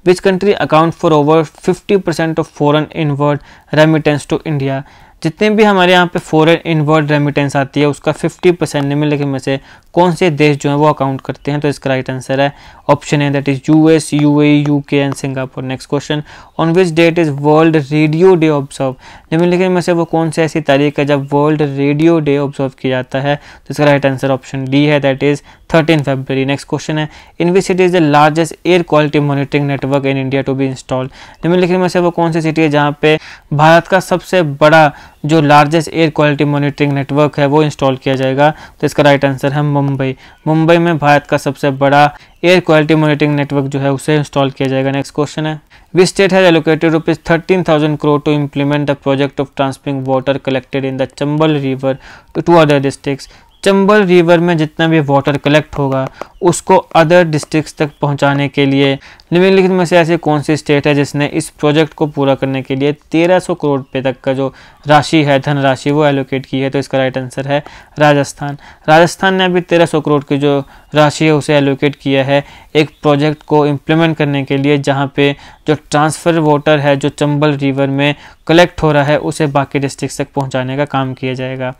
which country account for over fifty percent of foreign inward remittance to India जितने भी हमारे यहाँ पे फॉरेन इनवर्ड रेमिटेंस आती है उसका 50 परसेंट निम्नलिखित में से कौन से देश जो है वो अकाउंट करते हैं तो इसका राइट आंसर है ऑप्शन है U A U K and Singapore next question question which date is world radio day Day observed? निम्नलिखित में से वो कौन सी ऐसी तारीख है जब वर्ल्ड रेडियो डे ऑब्जर्व किया जाता है तो इसका राइट आंसर ऑप्शन डी है that is thirteen February next question है in which city is the largest air quality monitoring network in India to be install निम्नलिखित में से वो कौन सी सिटी है जहाँ पे भारत का सबसे बड़ा जो largest air quality monitoring network है वो इंस्टॉल किया जाएगा तो इसका राइट आंसर है मुंबई मुंबई में भारत का सबसे बड़ा एयर क्वालिटी मॉनिटरिंग नेटवर्क जो है उसे इंस्टॉल किया जाएगा नेक्स्ट क्वेश्चन है state has allocated rupees thirteen thousand crore to implement the project of transporting water collected in the Chambal river to to other district Chambal river में जितना भी वाटर कलेक्ट होगा उसको अदर डिस्ट्रिक्ट तक पहुंचाने के लिए निम्नलिखित में से ऐसे कौन सी स्टेट है जिसने इस प्रोजेक्ट को पूरा करने के लिए 1300 करोड़ रुपये तक का जो राशि है धनराशि वो एलोकेट की है तो इसका राइट आंसर है राजस्थान राजस्थान ने अभी 1300 करोड़ की जो राशि है उसे एलोकेट किया है एक प्रोजेक्ट को इम्प्लीमेंट करने के लिए जहाँ पे जो ट्रांसफ़र वाटर है जो चंबल रिवर में कलेक्ट हो रहा है उसे बाकी डिस्ट्रिक्ट तक पहुँचाने का काम किया जाएगा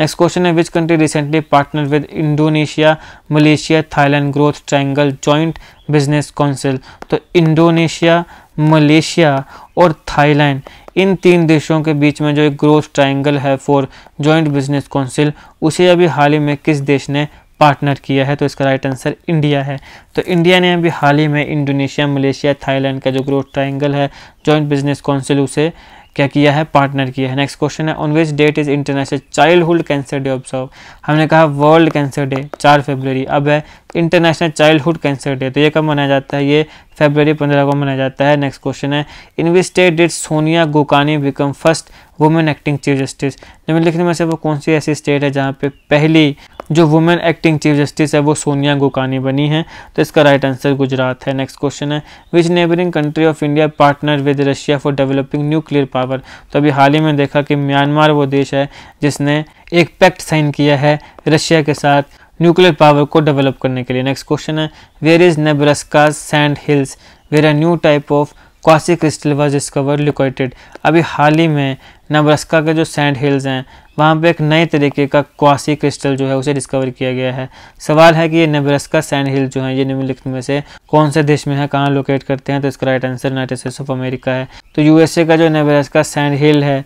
नेक्स्ट क्वेश्चन है which country recently partner with Indonesia Malaysia Thailand growth triangle joint business council तो इंडोनेशिया मलेशिया और थाईलैंड इन तीन देशों के बीच में जो एक ग्रोथ ट्रायंगल है फॉर जॉइंट बिजनेस काउंसिल उसे अभी हाल ही में किस देश ने पार्टनर किया है तो इसका राइट आंसर इंडिया है तो इंडिया ने अभी हाल ही में इंडोनेशिया मलेशिया थाईलैंड का जो ग्रोथ ट्रायंगल है जॉइंट बिजनेस काउंसिल उसे क्या किया है पार्टनर किया है नेक्स्ट क्वेश्चन है on which date is international childhood cancer day observe हमने कहा वर्ल्ड कैंसर डे चार फेब्रवरी अब है इंटरनेशनल चाइल्डहुड कैंसर डे तो ये कब मनाया जाता है ये फेब्रवरी पंद्रह को मनाया जाता है नेक्स्ट क्वेश्चन है in which state did Sonia Gokani become first women acting chief justice निम्नलिखित में से वो कौन सी ऐसी स्टेट है जहाँ पे पहली जो वुमेन एक्टिंग चीफ जस्टिस है वो सोनिया गोकानी बनी है तो इसका राइट आंसर गुजरात है नेक्स्ट क्वेश्चन है which neighbouring country of India partner with Russia for developing nuclear power तो अभी हाल ही में देखा कि म्यांमार वो देश है जिसने एक पैक्ट साइन किया है रशिया के साथ न्यूक्लियर पावर को डेवलप करने के लिए नेक्स्ट क्वेश्चन है where is Nebraska sand hills where a new type of quasi crystal was discover located अभी हाल ही में नब्रस्का के जो सैंड हिल्स हैं वहाँ पे एक नए तरीके का क्वासी क्रिस्टल जो है उसे डिस्कवर किया गया है सवाल है कि ये नेब्रस्का सैंड हिल जो है ये निम्नलिखित में से कौन से देश में है कहाँ लोकेट करते हैं तो इसका right answer United States of America है तो यूएसए का जो नेब्रस्का सैंड हिल है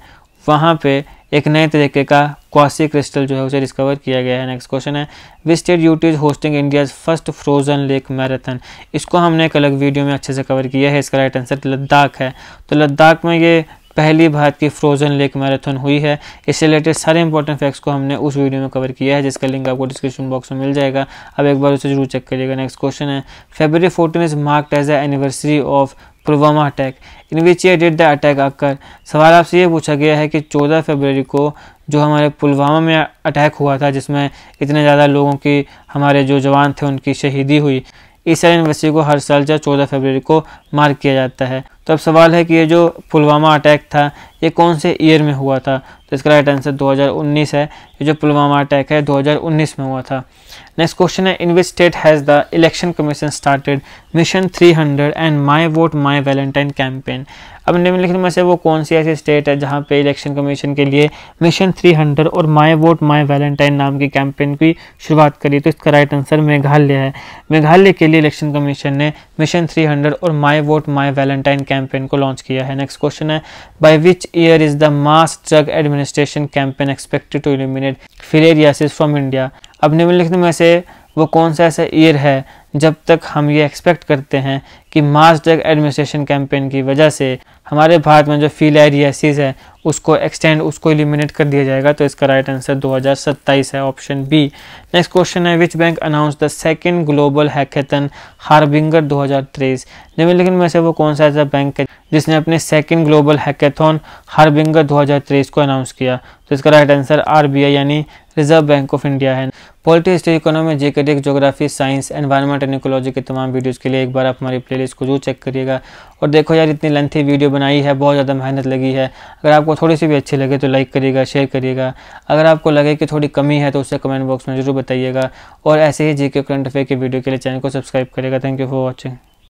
वहाँ पे एक नए तरीके का क्वासी क्रिस्टल जो है उसे डिस्कवर किया गया है नेक्स्ट क्वेश्चन है which state UT is hosting India first frozen lake marathon इसको हमने एक अलग वीडियो में अच्छे से कवर किया है इसका राइट आंसर लद्दाख है तो लद्दाख में ये पहली भारत की फ्रोजन लेक मैराथन हुई है इससे रिलेटेड सारे इंपॉर्टेंट फैक्ट्स को हमने उस वीडियो में कवर किया है जिसका लिंक आपको डिस्क्रिप्शन बॉक्स में मिल जाएगा अब एक बार उसे जरूर चेक करिएगा नेक्स्ट क्वेश्चन है Feb fourteen is marked as a anniversary of Pulwama attack in which year date the attack आकर सवाल आपसे ये पूछा गया है कि चौदह फेबररी को जो हमारे पुलवामा में अटैक हुआ था जिसमें इतने ज़्यादा लोगों की हमारे जो जवान थे उनकी शहीदी हुई ईसाई यूनिवर्सिटी को हर साल चाहे चौदह फरवरी को मार्क किया जाता है तो अब सवाल है कि ये जो पुलवामा अटैक था ये कौन से ईयर में हुआ था तो इसका राइट आंसर 2019 है ये जो पुलवामा अटैक है 2019 में हुआ था नेक्स्ट क्वेश्चन है in which state has the election commission started mission 300 and my vote my Valentine campaign अब निम्नलिखित में से वो कौन सी ऐसी स्टेट है जहाँ पे इलेक्शन कमीशन के लिए मिशन 300 और माई वोट माई वैलेंटाइन नाम की कैंपेन की शुरुआत करी तो इसका राइट आंसर मेघालय है मेघालय के लिए इलेक्शन कमीशन ने मिशन 300 और my vote my Valentine campaign को लॉन्च किया है नेक्स्ट क्वेश्चन है by which year is the mass drug administration campaign expected to eliminate filariasis from India अब निम्नलिखित में से वो कौन सा ऐसा ईयर है जब तक हम ये एक्सपेक्ट करते हैं कि मास ड्रग एडमिनिस्ट्रेशन कैंपेन की वजह से हमारे भारत में जो फिलैरियासिस है उसको एक्सटेंड उसको एलिमिनेट कर दिया जाएगा तो इसका राइट आंसर 2027 है ऑप्शन बी नेक्स्ट क्वेश्चन है which bank announce the second global hackathon Harbinger 2023 लेकिन में से वो कौन सा ऐसा बैंक है जिसने अपने सेकेंड ग्लोबल हैकेथन हार्बिंगर 2023 को अनाउंस किया तो इसका राइट आंसर आर यानी रिजर्व बैंक ऑफ इंडिया है पॉलिटिक्स स्टेट इकोनॉमी जेकेडिक geography science environment and ecology के तमाम वीडियोस के लिए एक बार आप हमारी प्लेलिस्ट को जरूर चेक करिएगा और देखो यार इतनी लेंथी वीडियो बनाई है बहुत ज़्यादा मेहनत लगी है अगर आपको थोड़ी सी भी अच्छी लगे तो लाइक करिएगा शेयर करिएगा अगर आपको लगे कि थोड़ी कमी है तो उसे कमेंट बॉक्स में जरूर बताइएगा और ऐसे ही जी के करंट अफेयर के वीडियो के लिए चैनल को सब्सक्राइब करेगा थैंक यू फॉर वॉचिंग